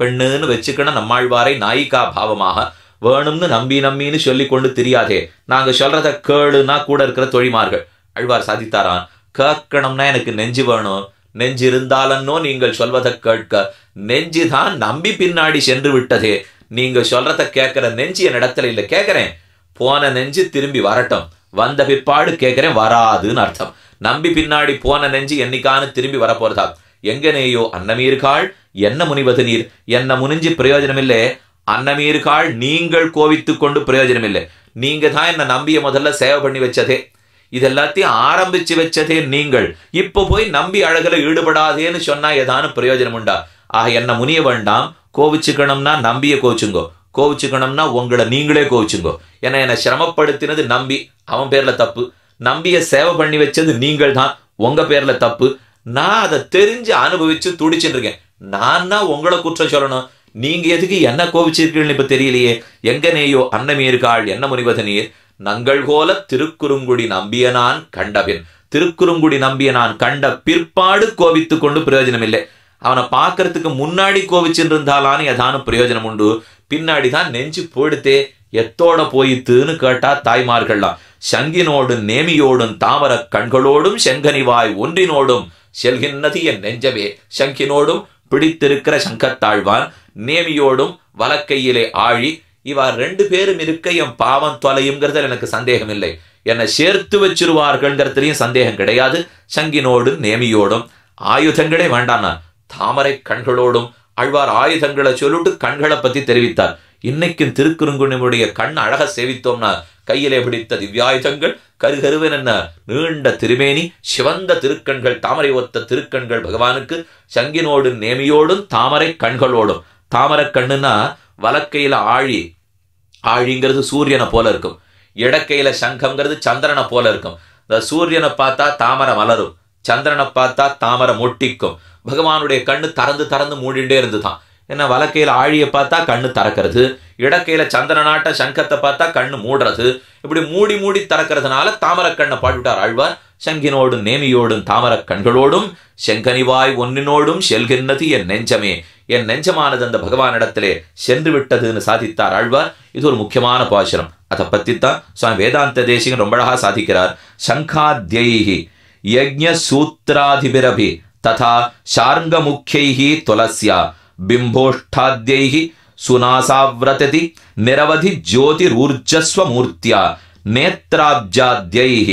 பெண்ணுன்னு வச்சுக்கணும் நம்மாழ்வாரை நாயிகா பாவமாக வேணும்னு நம்பி நம்பின்னு சொல்லி கொண்டு தெரியாதே நாங்க சொல்றத கேளுன்னா கூட இருக்கிற தொழிமார்கள் அழ்வார் சாதித்தாராம் கேட்கணும்னா எனக்கு நெஞ்சு வேணும் நெஞ்சு இருந்தாலன்னோ நீங்கள் சொல்வதை கேட்க நெஞ்சுதான் நம்பி பின்னாடி சென்று விட்டதே நீங்க சொல்றத கேட்கிற நெஞ்சு என் இடத்துல இல்லை கேட்கிறேன் போன நெஞ்சு திரும்பி வரட்டும் வந்த பிற்பாடு கேட்கிறேன் வராதுன்னு அர்த்தம் நம்பி பின்னாடி போன நெஞ்சு என்னைக்கானு திரும்பி வரப்போறதா எங்கனேயோ அன்னமீர்காள் என்ன முனிவது நீர் என்ன முனிஞ்சு பிரயோஜனமில்லை அன்னமீர்காள் நீங்கள் கோவித்து கொண்டு பிரயோஜனமில்லை நீங்க தான் என்ன நம்பிய முதல்ல சேவை பண்ணி வச்சதே இதெல்லாத்தையும் ஆரம்பிச்சு வச்சதே நீங்கள் இப்ப போய் நம்பி அழகுல ஈடுபடாதேன்னு சொன்னா ஏதானும் பிரயோஜனம் உண்டா ஆக என்ன முனிய வேண்டாம் கோவிச்சுக்கணும்னா நம்பிய கோவிச்சுங்கோ கோவிச்சுக்கணும்னா உங்களை நீங்களே கோவிச்சுங்கோ ஏன்னா என்னை சிரமப்படுத்தினது நம்பி அவன் பேர்ல தப்பு நம்பிய சேவை பண்ணி வச்சது நீங்கள் தான் உங்க பேர்ல தப்பு நான் அதை தெரிஞ்சு அனுபவிச்சு துடிச்சுருக்கேன் நான் தான் உங்களை குற்றம் சொல்லணும் நீங்க எதுக்கு என்ன கோபிச்சிருக்கீங்கன்னு இப்ப தெரியலையே எங்கனேயோ அன்னமீர்காள் என்ன முனிவதனீர் நங்கள் கோல திருக்குறுங்குடி நம்பிய நான் கண்டபின் திருக்குறுங்குடி நம்பிய நான் கண்ட பிற்பாடு கோபித்து கொண்டு பிரயோஜனம் இல்லை அவனை பார்க்கறதுக்கு முன்னாடி கோவிச்சுட்டு ஏதானும் பிரயோஜனம் உண்டு பின்னாடி தான் நெஞ்சு போடுத்தே எத்தோட போயித்துன்னு கேட்டா தாய்மார்கள்லாம் சங்கினோடும் நேமியோடும் தாமர கண்களோடும் செங்கனிவாய் ஒன்றினோடும் செல்கின்றது என் நெஞ்சமே சங்கினோடும் பிடித்திருக்கிற சங்கத்தாழ்வான் நேமியோடும் வலக்கையிலே ஆழி இவா ரெண்டு பேரும் இருக்க என் பாவம் தொலையுங்கிறது எனக்கு சந்தேகம் இல்லை என்னை சேர்த்து வச்சிருவார்கள்ங்கிறதுலையும் சந்தேகம் கிடையாது சங்கினோடும் நேமியோடும் ஆயுதங்களே வேண்டானா தாமரை கண்களோடும் ஆழ்வார் ஆயுதங்களை சொல்லிட்டு கண்களை பத்தி தெரிவித்தார் இன்னைக்கும் திருக்குறுங்குனிவுடைய கண் அழக சேவித்தோம்னா கையிலே பிடித்த திவ்யாயுதங்கள் கருகருவன் என்ன நீண்ட திருமேனி சிவந்த திருக்கண்கள் தாமரை ஒத்த திருக்கண்கள் பகவானுக்கு சங்கினோடும் நேமியோடும் தாமரை கண்களோடும் தாமரை கண்ணுன்னா வலக்கையில ஆழி ஆழிங்கிறது சூரியனை போல இருக்கும் இடக்கையில சங்கம்ங்கிறது சந்திரனை போல இருக்கும் இந்த சூரியனை பார்த்தா தாமரை மலரும் சந்திரனை பார்த்தா தாமரை மொட்டிக்கும் பகவானுடைய கண்ணு திறந்து திறந்து மூடிண்டே இருந்துதான் என்ன வலக்கையில் ஆழியை பார்த்தா கண்ணு திறக்கிறது இடக்கையில் சந்திர நாட்ட சங்கத்தை பார்த்தா கண்ணு மூடுறது இப்படி மூடி மூடி திறக்கிறதுனால தாமரக்கண்ணை பாட்டுட்டார் ஆழ்வார் சங்கினோடும் நேமியோடும் தாமரக் கண்களோடும் செங்கனிவாய் ஒன்னினோடும் செல்கின்றது என் நெஞ்சமே என் நெஞ்சமானது அந்த பகவானிடத்திலே சென்று விட்டதுன்னு சாதித்தார் ஆழ்வார் இது ஒரு முக்கியமான பாசனம் அதை பற்றி தான் சுவாமி வேதாந்த தேசிகன் ரொம்ப அழகாக சாதிக்கிறார் சங்காத்யி யஜ்ய சூத்ராதிபிரபி ததா சார்ங்க முக்கியைகி துளசியா बिंबोष्ठाद्यैः सुनासाव्रतति निरवधि ज्योतिरूर्जस्वमूर्त्या नेत्राब्जाद्यैः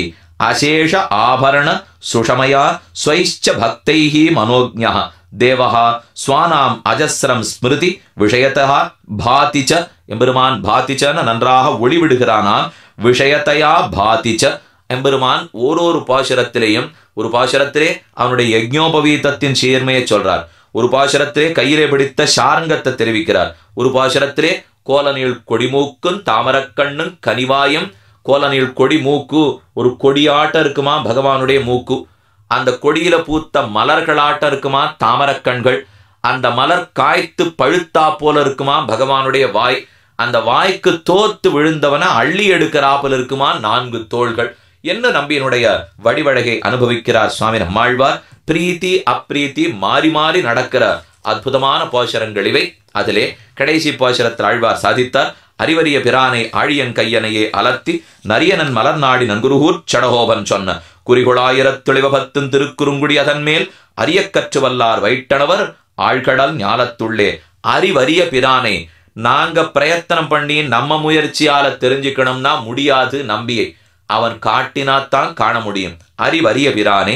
अशेष आभरण सुषमया स्वैश्च भक्तैः मनोज्ञः देवः स्वानाम् அஜஸ்ரம் ஸ்மிருதி விஷயத்தா பாதி ச எம்பெருமான் பாதி சன்னு நன்றாக ஒளிவிடுகிறானாம் விஷயத்தையா பாதி ச எம்பெருமான் ஓரொரு பாசுரத்திலேயும் ஒரு பாசுரத்திலே அவனுடைய யஜ்ஞோபவீதத்தின் சீர்மையை சொல்றார் ஒரு பாசரத்திலே கையிலே பிடித்த சாரங்கத்தை தெரிவிக்கிறார் ஒரு பாசரத்திலே கோலனில் கொடிமூக்கும் தாமரக்கண்ணும் கனிவாயம் கோலனில் கொடி மூக்கு ஒரு கொடியாட்டம் இருக்குமா பகவானுடைய மூக்கு அந்த கொடியில பூத்த மலர்களாட்டம் இருக்குமா தாமரக்கண்கள் அந்த மலர் காய்த்து பழுத்தா போல இருக்குமா பகவானுடைய வாய் அந்த வாய்க்கு தோத்து விழுந்தவன அள்ளி எடுக்கிறாப்பல் இருக்குமா நான்கு தோள்கள் என்ன நம்பியினுடைய வடிவழகை அனுபவிக்கிறார் சுவாமி நம்மாழ்வார் பிரீத்தி அப்ரீத்தி மாறி மாறி நடக்கிற அற்புதமான போஷரங்கள் இவை அதிலே கடைசி போஷரத்தில் ஆழ்வார் சாதித்தார் அறிவறிய பிரானை ஆழியன் கையனையே அலர்த்தி நரியனன் மலர் நாடி நன்குருகூர் சடகோபன் சொன்ன குறிகுளாயிரத்துளிவபத்தும் திருக்குறுங்குடி அதன் மேல் அரிய கற்று வல்லார் வைட்டனவர் ஆழ்கடல் ஞாலத்துள்ளே அறிவறிய பிரானை நாங்க பிரயத்தனம் பண்ணி நம்ம முயற்சியால தெரிஞ்சுக்கணும்னா முடியாது நம்பியை அவன் காட்டினாத்தான் காண முடியும் அறிவறிய பிரானே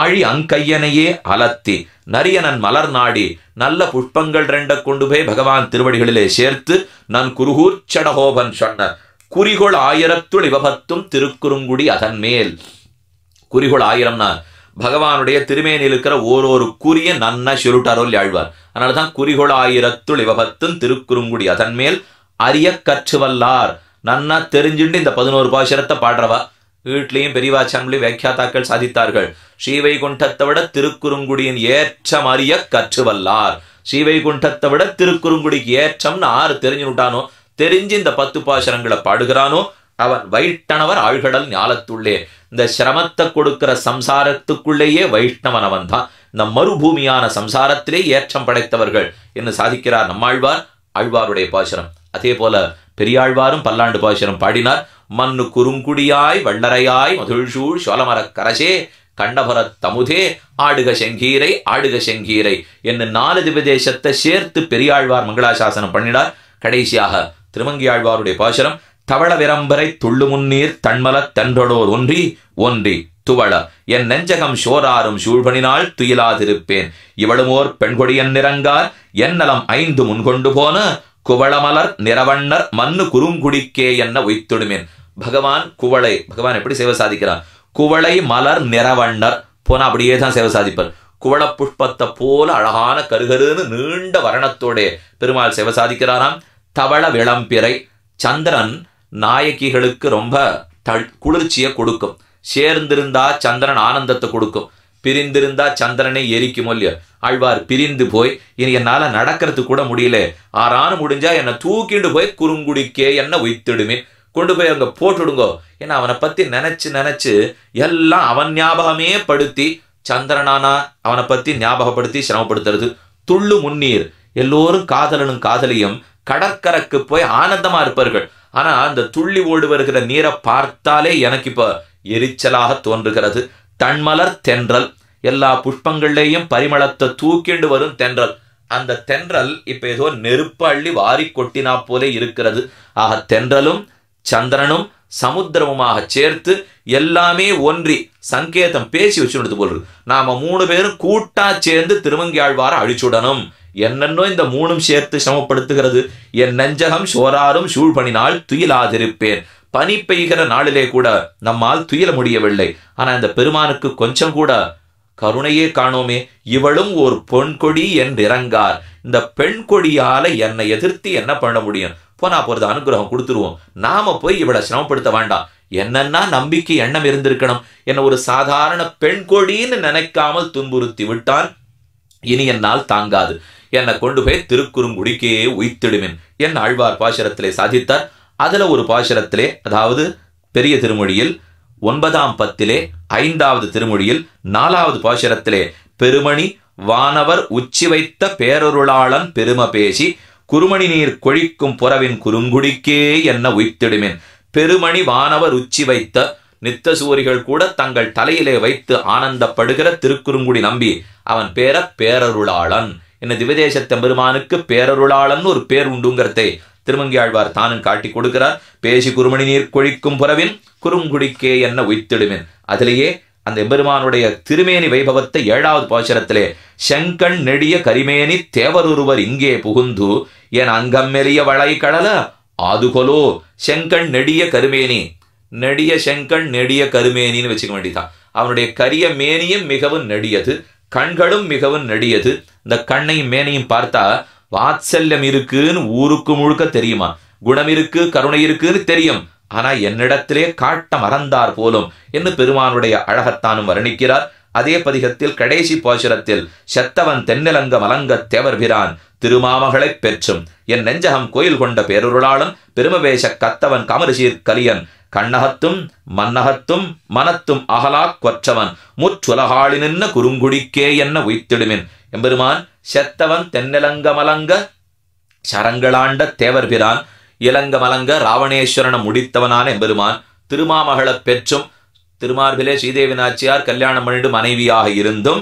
ஆழி அங்கையனையே அலத்தி நரியனன் மலர் நாடி நல்ல புஷ்பங்கள் ரெண்ட கொண்டு போய் பகவான் திருவடிகளிலே சேர்த்து நான் சடகோபன் சொன்ன குறிகோள் ஆயிரத்துள் இவபத்தும் திருக்குறுங்குடி அதன் மேல் குறிகோள் ஆயிரம்னா பகவானுடைய திருமேனில் இருக்கிற ஒரு குறிய நன்ன சுருட்டருள் ஆழ்வார் அதனாலதான் குறிகோள் ஆயிரத்துள் இவபத்தும் திருக்குறுங்குடி அதன் மேல் அறிய கற்றுவல்லார் நன்னா தெரிஞ்சுட்டு இந்த பதினோரு பாசுரத்தை பாடுறவா வீட்லேயும் பெரிவாச்சான்களி வியாத்தாக்கள் சாதித்தார்கள் ஸ்ரீவைகுண்டத்தை விட திருக்குறுங்குடியின் ஏற்றம் அறிய கற்றுவல்லார் ஸ்ரீவைகுண்டத்தை விட திருக்குறுங்குடிக்கு ஏற்றம்னு ஆறு தெரிஞ்சு விட்டானோ தெரிஞ்சு இந்த பத்து பாசனங்களை பாடுகிறானோ அவன் வைட்டனவர் ஆழ்கடல் ஞாலத்துள்ளே இந்த சிரமத்தை கொடுக்கிற சம்சாரத்துக்குள்ளேயே வைஷ்ணவன் அவன் தான் இந்த மறுபூமியான சம்சாரத்திலே ஏற்றம் படைத்தவர்கள் என்று சாதிக்கிறார் நம்மாழ்வார் ஆழ்வாருடைய பாசுரம் அதே போல பெரியாழ்வாரும் பல்லாண்டு பாசுரம் பாடினார் மண்ணு குறுங்குடியாய் வள்ளரையாய் மதுழ்சூழ் சோலமரக் கரசே கண்டபரத் தமுதே ஆடுக செங்கீரை ஆடுக செங்கீரை என்ன நாலு திபதேசத்தை சேர்த்து பெரியாழ்வார் மங்களாசாசனம் பண்ணினார் கடைசியாக திருமங்கியாழ்வாருடைய பாசனம் தவள விரம்பரை துள்ளு முன்னீர் தன்மல தன்றடோர் ஒன்றி ஒன்றி துவள என் நெஞ்சகம் சோராரும் சூழ்பணினால் துயிலாதிருப்பேன் இவளுமோர் பெண்கொடியன் நிறங்கார் என் நலம் ஐந்து முன்கொண்டு போன குவளமலர் நிறவண்ணர் மண்ணு குறுங்குடிக்கே என்ன உய்த்துடுமேன் பகவான் குவளை பகவான் எப்படி சேவை சாதிக்கிறார் குவளை மலர் நிறவண்ணர் போனா அப்படியே தான் சேவை சாதிப்பார் குவள புஷ்பத்தை போல அழகான கருகருன்னு நீண்ட வரணத்தோட பெருமாள் சேவை சாதிக்கிறாராம் தவள விளம்பிறை சந்திரன் நாயகிகளுக்கு ரொம்ப தள் குளிர்ச்சியை கொடுக்கும் சேர்ந்திருந்தா சந்திரன் ஆனந்தத்தை கொடுக்கும் பிரிந்திருந்தா சந்திரனை எரிக்கும் இல்லையோ ஆழ்வார் பிரிந்து போய் இனி என்னால நடக்கிறது கூட முடியல ஆறானு முடிஞ்சா என்னை தூக்கிட்டு போய் குறுங்குடிக்கே என்ன உய்த்திடுமே கொண்டு போய் அங்கே போட்டுடுங்கோ ஏன்னா அவனை பற்றி நினச்சி நினச்சி எல்லாம் அவன் ஞாபகமே படுத்தி சந்திரனானா அவனை பற்றி ஞாபகப்படுத்தி சிரமப்படுத்துறது துள்ளு முன்னீர் எல்லோரும் காதலனும் காதலியும் கடற்கரைக்கு போய் ஆனந்தமா இருப்பார்கள் ஆனா அந்த துள்ளி ஓடு வருகிற நீரை பார்த்தாலே எனக்கு இப்போ எரிச்சலாக தோன்றுகிறது தன்மலர் தென்றல் எல்லா புஷ்பங்கள்லேயும் பரிமளத்தை தூக்கிண்டு வரும் தென்றல் அந்த தென்றல் இப்ப ஏதோ நெருப்பு அள்ளி வாரி கொட்டினா போலே இருக்கிறது ஆக தென்றலும் சந்திரனும் சமுத்திரமுமாக சேர்த்து எல்லாமே ஒன்றி சங்கேதம் பேசி வச்சுடுறது போல் நாம மூணு பேரும் கூட்டா சேர்ந்து ஆழ்வார அழிச்சுடணும் என்னென்னோ இந்த மூணும் சேர்த்து சமப்படுத்துகிறது என் நெஞ்சகம் சோராரும் சூழ் பணினால் துயிலாதிருப்பேன் பனி பெய்கிற நாளிலே கூட நம்மால் துயில முடியவில்லை ஆனா இந்த பெருமானுக்கு கொஞ்சம் கூட கருணையே காணோமே இவளும் ஒரு பொன்கொடி என்றிறங்கார் இந்த பெண் கொடியால என்னை எதிர்த்து என்ன பண்ண முடியும் போனா போறது அனுகிரகம் கொடுத்துருவோம் நாம போய் இவளை சிரமப்படுத்த வேண்டாம் என்னன்னா நம்பிக்கை எண்ணம் இருந்திருக்கணும் என்ன ஒரு சாதாரண பெண் கொடின்னு நினைக்காமல் துன்புறுத்தி விட்டான் இனி என்னால் தாங்காது என்னை கொண்டு போய் திருக்குறுங்குடிக்கே உயித்திடுவேன் என் ஆழ்வார் பாசரத்திலே சாதித்தார் அதுல ஒரு பாசரத்திலே அதாவது பெரிய திருமொழியில் ஒன்பதாம் பத்திலே ஐந்தாவது திருமொழியில் நாலாவது பாசரத்திலே பெருமணி வானவர் உச்சி வைத்த பேரொருளாளன் பெரும பேசி குறுமணி நீர் கொழிக்கும் புறவின் குறுங்குடிக்கே என்ன உய்த்திடுமேன் பெருமணி வானவர் உச்சி வைத்த நித்த சூரிகள் கூட தங்கள் தலையிலே வைத்து ஆனந்தப்படுகிற திருக்குறுங்குடி நம்பி அவன் பேர பேரருளாளன் என்ன திவதேச பெருமானுக்கு பேரருளாளன் ஒரு பேர் உண்டுங்கிறதை திருமங்கியாழ்வார் தானும் காட்டி கொடுக்கிறார் பேசி குறுமணி நீர் கொழிக்கும் புறவின் குறுங்குடிக்கே என்ன உய்த்திடுமேன் அதிலேயே அந்த எம்பெருமானுடைய திருமேனி வைபவத்தை ஏழாவது பாசரத்திலே செங்கண் நெடிய கரிமேனி தேவரொருவர் இங்கே புகுந்து என் அங்கம் மெலிய வளை கடல ஆதுகொலோ செங்கண் நெடிய கருமேனி நெடிய செங்கண் நெடிய கருமேனின்னு வச்சுக்க வேண்டியதான் அவனுடைய கரிய மேனியும் மிகவும் நெடியது கண்களும் மிகவும் நெடியது இந்த கண்ணையும் மேனையும் பார்த்தா வாத்சல்யம் இருக்குன்னு ஊருக்கு முழுக்க தெரியுமா குணம் இருக்கு கருணை இருக்குன்னு தெரியும் ஆனா என்னிடத்திலே காட்ட மறந்தார் போலும் என்று பெருமானுடைய அழகத்தானும் வர்ணிக்கிறார் அதே பதிகத்தில் கடைசி போஷரத்தில் செத்தவன் தென்னிலங்க மலங்க தேவர் பிரான் திருமாமகளைப் பெற்றும் என் நெஞ்சகம் கோயில் கொண்ட பேரொருளாலும் பெருமவேஷ கத்தவன் கமரிசீர் கலியன் கண்ணகத்தும் மன்னகத்தும் மனத்தும் அகலா கொற்றவன் முற்றுலகாளி நின்ன குறுங்குடிக்கே என்ன உய்த்திடுமின் எம்பெருமான் செத்தவன் தென்னிலங்க மலங்க சரங்களாண்ட தேவர் பிரான் இலங்க மலங்க ராவணேஸ்வரனை முடித்தவனான எம்பெருமான் திருமாமகள பெற்றும் திருமார்பிலே ஸ்ரீதேவி நாச்சியார் கல்யாணம் பண்ணிட்டு மனைவியாக இருந்தும்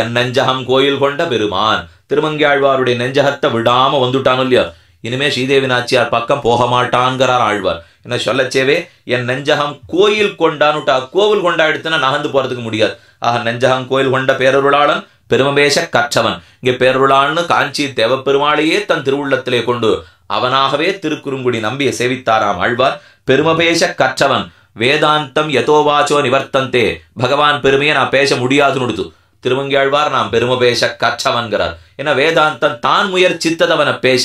என் நெஞ்சகம் கோயில் கொண்ட பெருமான் திருமங்கியாழ்வாருடைய நெஞ்சகத்தை விடாம வந்துட்டான் இல்லையா இனிமே ஸ்ரீதேவி நாச்சியார் பக்கம் போக மாட்டான்கிறார் ஆழ்வார் என்ன சொல்லச்சேவே என் நெஞ்சகம் கோயில் கொண்டான்னுட்டா கோவில் கொண்டா எடுத்துனா நகர்ந்து போறதுக்கு முடியாது ஆக நெஞ்சகம் கோயில் கொண்ட பேரருளாளன் பெருமபேச கற்றவன் இங்கே பேரருளான்னு காஞ்சி தேவப்பெருமாளையே தன் திருவுள்ளத்திலே கொண்டு அவனாகவே திருக்குறுங்குடி நம்பிய சேவித்தாராம் ஆழ்வார் பெருமபேச கற்றவன் வேதாந்தம் எதோவாச்சோ நிவர்த்தந்தே பகவான் பெருமையை நான் பேச முடியாதுன்னு கொடுத்து திருமங்கியாழ்வார் நாம் பெருமை கற்றவன்கிறார் ஏன்னா வேதாந்தம் தான் முயற்சித்ததவனை பேச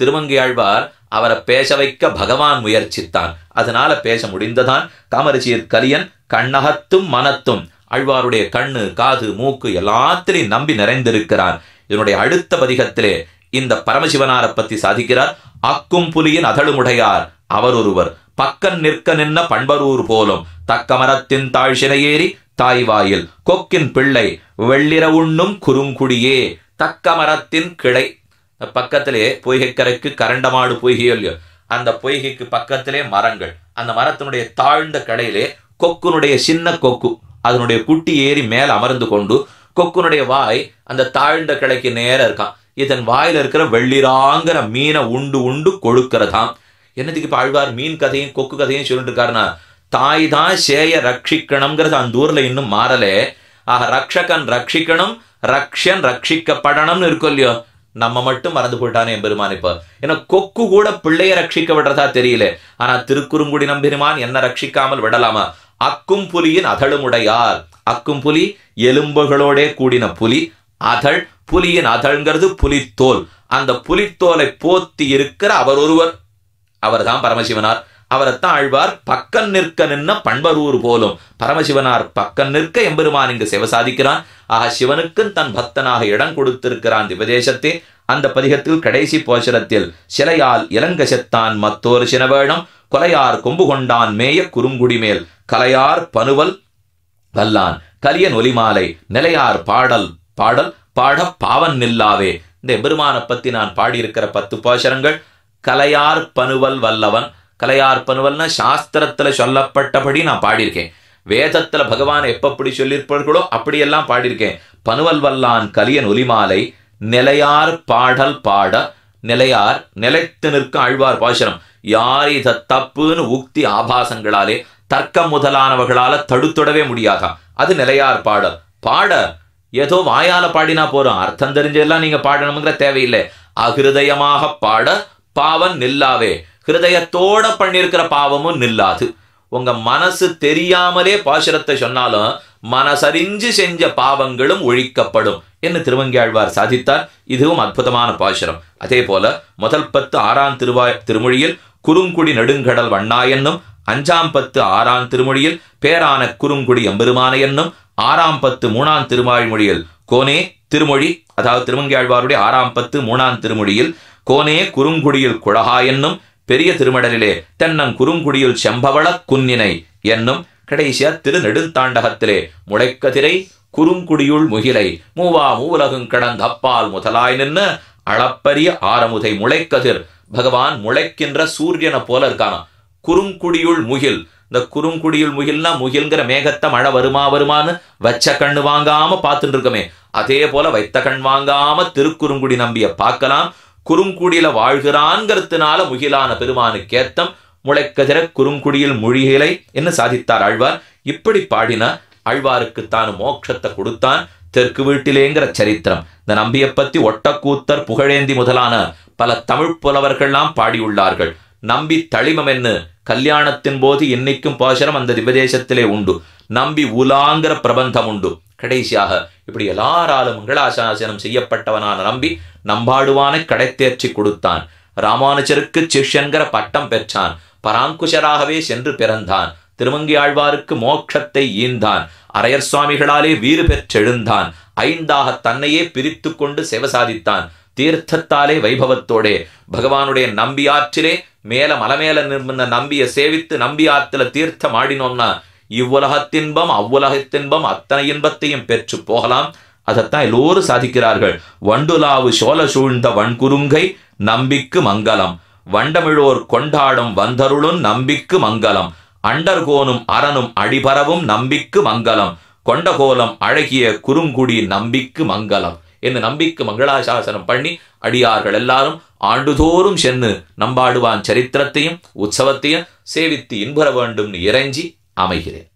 திருமங்கியாழ்வார் அவரை பேச வைக்க பகவான் முயற்சித்தான் அதனால பேச முடிந்ததான் காமரிசியர் கலியன் கண்ணகத்தும் மனத்தும் அழ்வாருடைய கண்ணு காது மூக்கு எல்லாத்திலையும் நம்பி நிறைந்திருக்கிறான் இதனுடைய அடுத்த பதிகத்திலே இந்த பரமசிவனார பத்தி சாதிக்கிறார் அக்கும் புலியின் அதழுமுடையார் அவர் ஒருவர் பக்கன் நிற்க நின்ன பண்பரூர் போலும் தக்க மரத்தின் தாழ்சினையேறி தாய்வாயில் கொக்கின் பிள்ளை வெள்ளிர உண்ணும் குறுங்குடியே தக்க மரத்தின் கிளை பக்கத்திலே பொய்கைக்கரைக்கு கரண்டமாடு பொய்கையோ இல்லையோ அந்த பொய்கைக்கு பக்கத்திலே மரங்கள் அந்த மரத்தினுடைய தாழ்ந்த கடையிலே கொக்குனுடைய சின்ன கொக்கு அதனுடைய குட்டி ஏறி மேல அமர்ந்து கொண்டு கொக்குனுடைய வாய் அந்த தாழ்ந்த கிளைக்கு நேர இருக்கான் இதன் வாயில இருக்கிற வெள்ளிராங்கிற மீனை உண்டு உண்டு கொழுக்கிறதாம் என்னத்துக்கு இப்ப ஆழ்வார் மீன் கதையும் கொக்கு கதையும் சொல்லிட்டு இருக்காருன்னா தாய் தான் சேய ரட்சிக்கணுங்கிறது அந்த ஊர்ல இன்னும் மாறலே ஆக ரக்ஷகன் ரட்சிக்கணும் ரக்ஷன் ரட்சிக்கப்படணும்னு இருக்கும் இல்லையோ நம்ம மட்டும் மறந்து போயிட்டானே பெருமான் இப்ப ஏன்னா கொக்கு கூட பிள்ளைய ரட்சிக்க விடுறதா தெரியல ஆனா திருக்குறுங்குடி நம்பெருமான் என்ன ரட்சிக்காமல் விடலாமா அக்கும் புலியின் அதழுமுடையார் அக்கும் புலி எலும்புகளோட கூடின புலி அதழ் புலியின் அதழ்ங்கிறது புலித்தோல் அந்த புலித்தோலை போத்தி இருக்கிற அவர் ஒருவர் அவர் தான் பரமசிவனார் அவரைத்தான் ஆழ்வார் பக்கம் நிற்க நின்ன பண்பரூர் போலும் பரமசிவனார் பக்கம் நிற்க எம்பெருமான் இங்கு சிவ சாதிக்கிறான் ஆக சிவனுக்கும் தன் பக்தனாக இடம் கொடுத்திருக்கிறான் திவதேசத்தை அந்த பதிகத்தில் கடைசி போஷரத்தில் சிலையால் இலங்க செத்தான் மத்தோர் சினவேடம் கொலையார் கொம்பு கொண்டான் மேய குறுங்குடி மேல் கலையார் பனுவல் வல்லான் கலியன் ஒலிமாலை நிலையார் பாடல் பாடல் பாட பாவன் நில்லாவே இந்த எம்பெருமானை பத்தி நான் பாடியிருக்கிற பத்து பாசரங்கள் கலையார் பனுவல் வல்லவன் கலையார் பனுவல்னா சாஸ்திரத்துல சொல்லப்பட்டபடி நான் பாடியிருக்கேன் வேதத்துல பகவான் எப்படி சொல்லியிருப்பார்களோ அப்படியெல்லாம் பாடியிருக்கேன் பனுவல் வல்லான் கலியன் ஒலிமாலை நிலையார் பாடல் பாட நிலையார் நிலைத்து நிற்க ஆழ்வார் பாசனம் யார் இத தப்புன்னு உக்தி ஆபாசங்களாலே தர்க்கம் முதலானவர்களால தடுத்துடவே முடியாதா அது நிலையார் பாடல் பாட ஏதோ வாயால பாடினா போறோம் அர்த்தம் எல்லாம் நீங்க பாடணுங்கிற தேவையில்லை அகிருதயமாக பாட பாவம் நில்லாவே ஹிருதயத்தோட பண்ணிருக்கிற பாவமும் நில்லாது உங்க மனசு தெரியாமலே பாசுரத்தை சொன்னாலும் மனசறிஞ்சு செஞ்ச பாவங்களும் ஒழிக்கப்படும் என்று திருவங்கியாழ்வார் சாதித்தார் இதுவும் அற்புதமான பாசுரம் அதே போல முதல் பத்து ஆறாம் திருவா திருமொழியில் குறுங்குடி நெடுங்கடல் வண்ணா என்னும் அஞ்சாம் பத்து ஆறாம் திருமொழியில் பேரான குறுங்குடி எம்பெருமான என்னும் ஆறாம் பத்து மூணாம் மொழியில் கோனே திருமொழி அதாவது திருமங்கியாழ்வாருடைய ஆறாம் பத்து மூணாம் திருமொழியில் கோனே குறுங்குடியில் குழகா என்னும் பெரிய திருமடலிலே தென்னம் குறுங்குடியில் செம்பவள குன்னினை என்னும் கடைசியா திருநெடுந்தாண்டகத்திலே முளைக்கதிரை குறுங்குடியுள் முகிலை மூவா மூவலகும் கடந்த அப்பால் முதலாய் நின்று அளப்பரிய ஆரமுதை முளைக்கதிர் பகவான் முளைக்கின்ற சூரியனை போல இருக்கான குறுங்குடியுள் முகில் இந்த குறுங்குடியில் முகில்னா முகில்ங்கிற மேகத்தை மழை வருமா வருமானு வச்ச கண்ணு வாங்காம பார்த்துட்டு இருக்கமே அதே போல வைத்த கண் வாங்காம திருக்குறுங்குடி நம்பிய பார்க்கலாம் குறுங்குடியில வாழ்கிறான்ங்கிறதுனால முகிலான பெருமானு கேத்தம் முளைக்கதிர குறுங்குடியில் மொழிகளை என்ன சாதித்தார் ஆழ்வார் இப்படி பாடின ஆழ்வாருக்கு தான் மோட்சத்தை கொடுத்தான் தெற்கு வீட்டிலேங்கிற சரித்திரம் இந்த நம்பியை பத்தி ஒட்டக்கூத்தர் புகழேந்தி முதலான பல தமிழ் புலவர்கள்லாம் பாடியுள்ளார்கள் நம்பி தளிமம் என்ன கல்யாணத்தின் போது இன்னைக்கும் பாசனம் அந்த திவதேசத்திலே உண்டு நம்பி உலாங்கிற பிரபந்தம் உண்டு கடைசியாக இப்படி எல்லாராலும் மங்களாசாசனம் செய்யப்பட்டவனான நம்பி நம்பாடுவானை கடைத்தேர்ச்சி கொடுத்தான் ராமானுஜருக்கு சிஷ்யன்கிற பட்டம் பெற்றான் பராங்குஷராகவே சென்று பிறந்தான் ஆழ்வாருக்கு மோட்சத்தை ஈந்தான் அரையர் சுவாமிகளாலே வீறு பெற்றெழுந்தான் ஐந்தாக தன்னையே பிரித்து கொண்டு செவசாதித்தான் தீர்த்தத்தாலே வைபவத்தோடே பகவானுடைய நம்பியாற்றிலே மேல மலமேல நிர்மந்த நம்பிய சேவித்து நம்பியாற்றுல தீர்த்தம் ஆடினோம்னா இவ்வுலகத்தின்பம் அவ்வுலகத்தின்பம் அத்தனை இன்பத்தையும் பெற்று போகலாம் அதைத்தான் எல்லோரும் சாதிக்கிறார்கள் வண்டுலாவு சோழ சூழ்ந்த வன்குருங்கை நம்பிக்கு மங்கலம் வண்டமிழோர் கொண்டாடும் வந்தருளும் நம்பிக்கு மங்கலம் அண்டர்கோனும் அரணும் அடிபரவும் நம்பிக்கு மங்கலம் கொண்டகோலம் அழகிய குறுங்குடி நம்பிக்கு மங்கலம் என்று நம்பிக்கு மங்களாசாசனம் பண்ணி அடியார்கள் எல்லாரும் ஆண்டுதோறும் சென்று நம்பாடுவான் சரித்திரத்தையும் உற்சவத்தையும் சேவித்து இன்புற வேண்டும் இறைஞ்சி அமைகிறேன்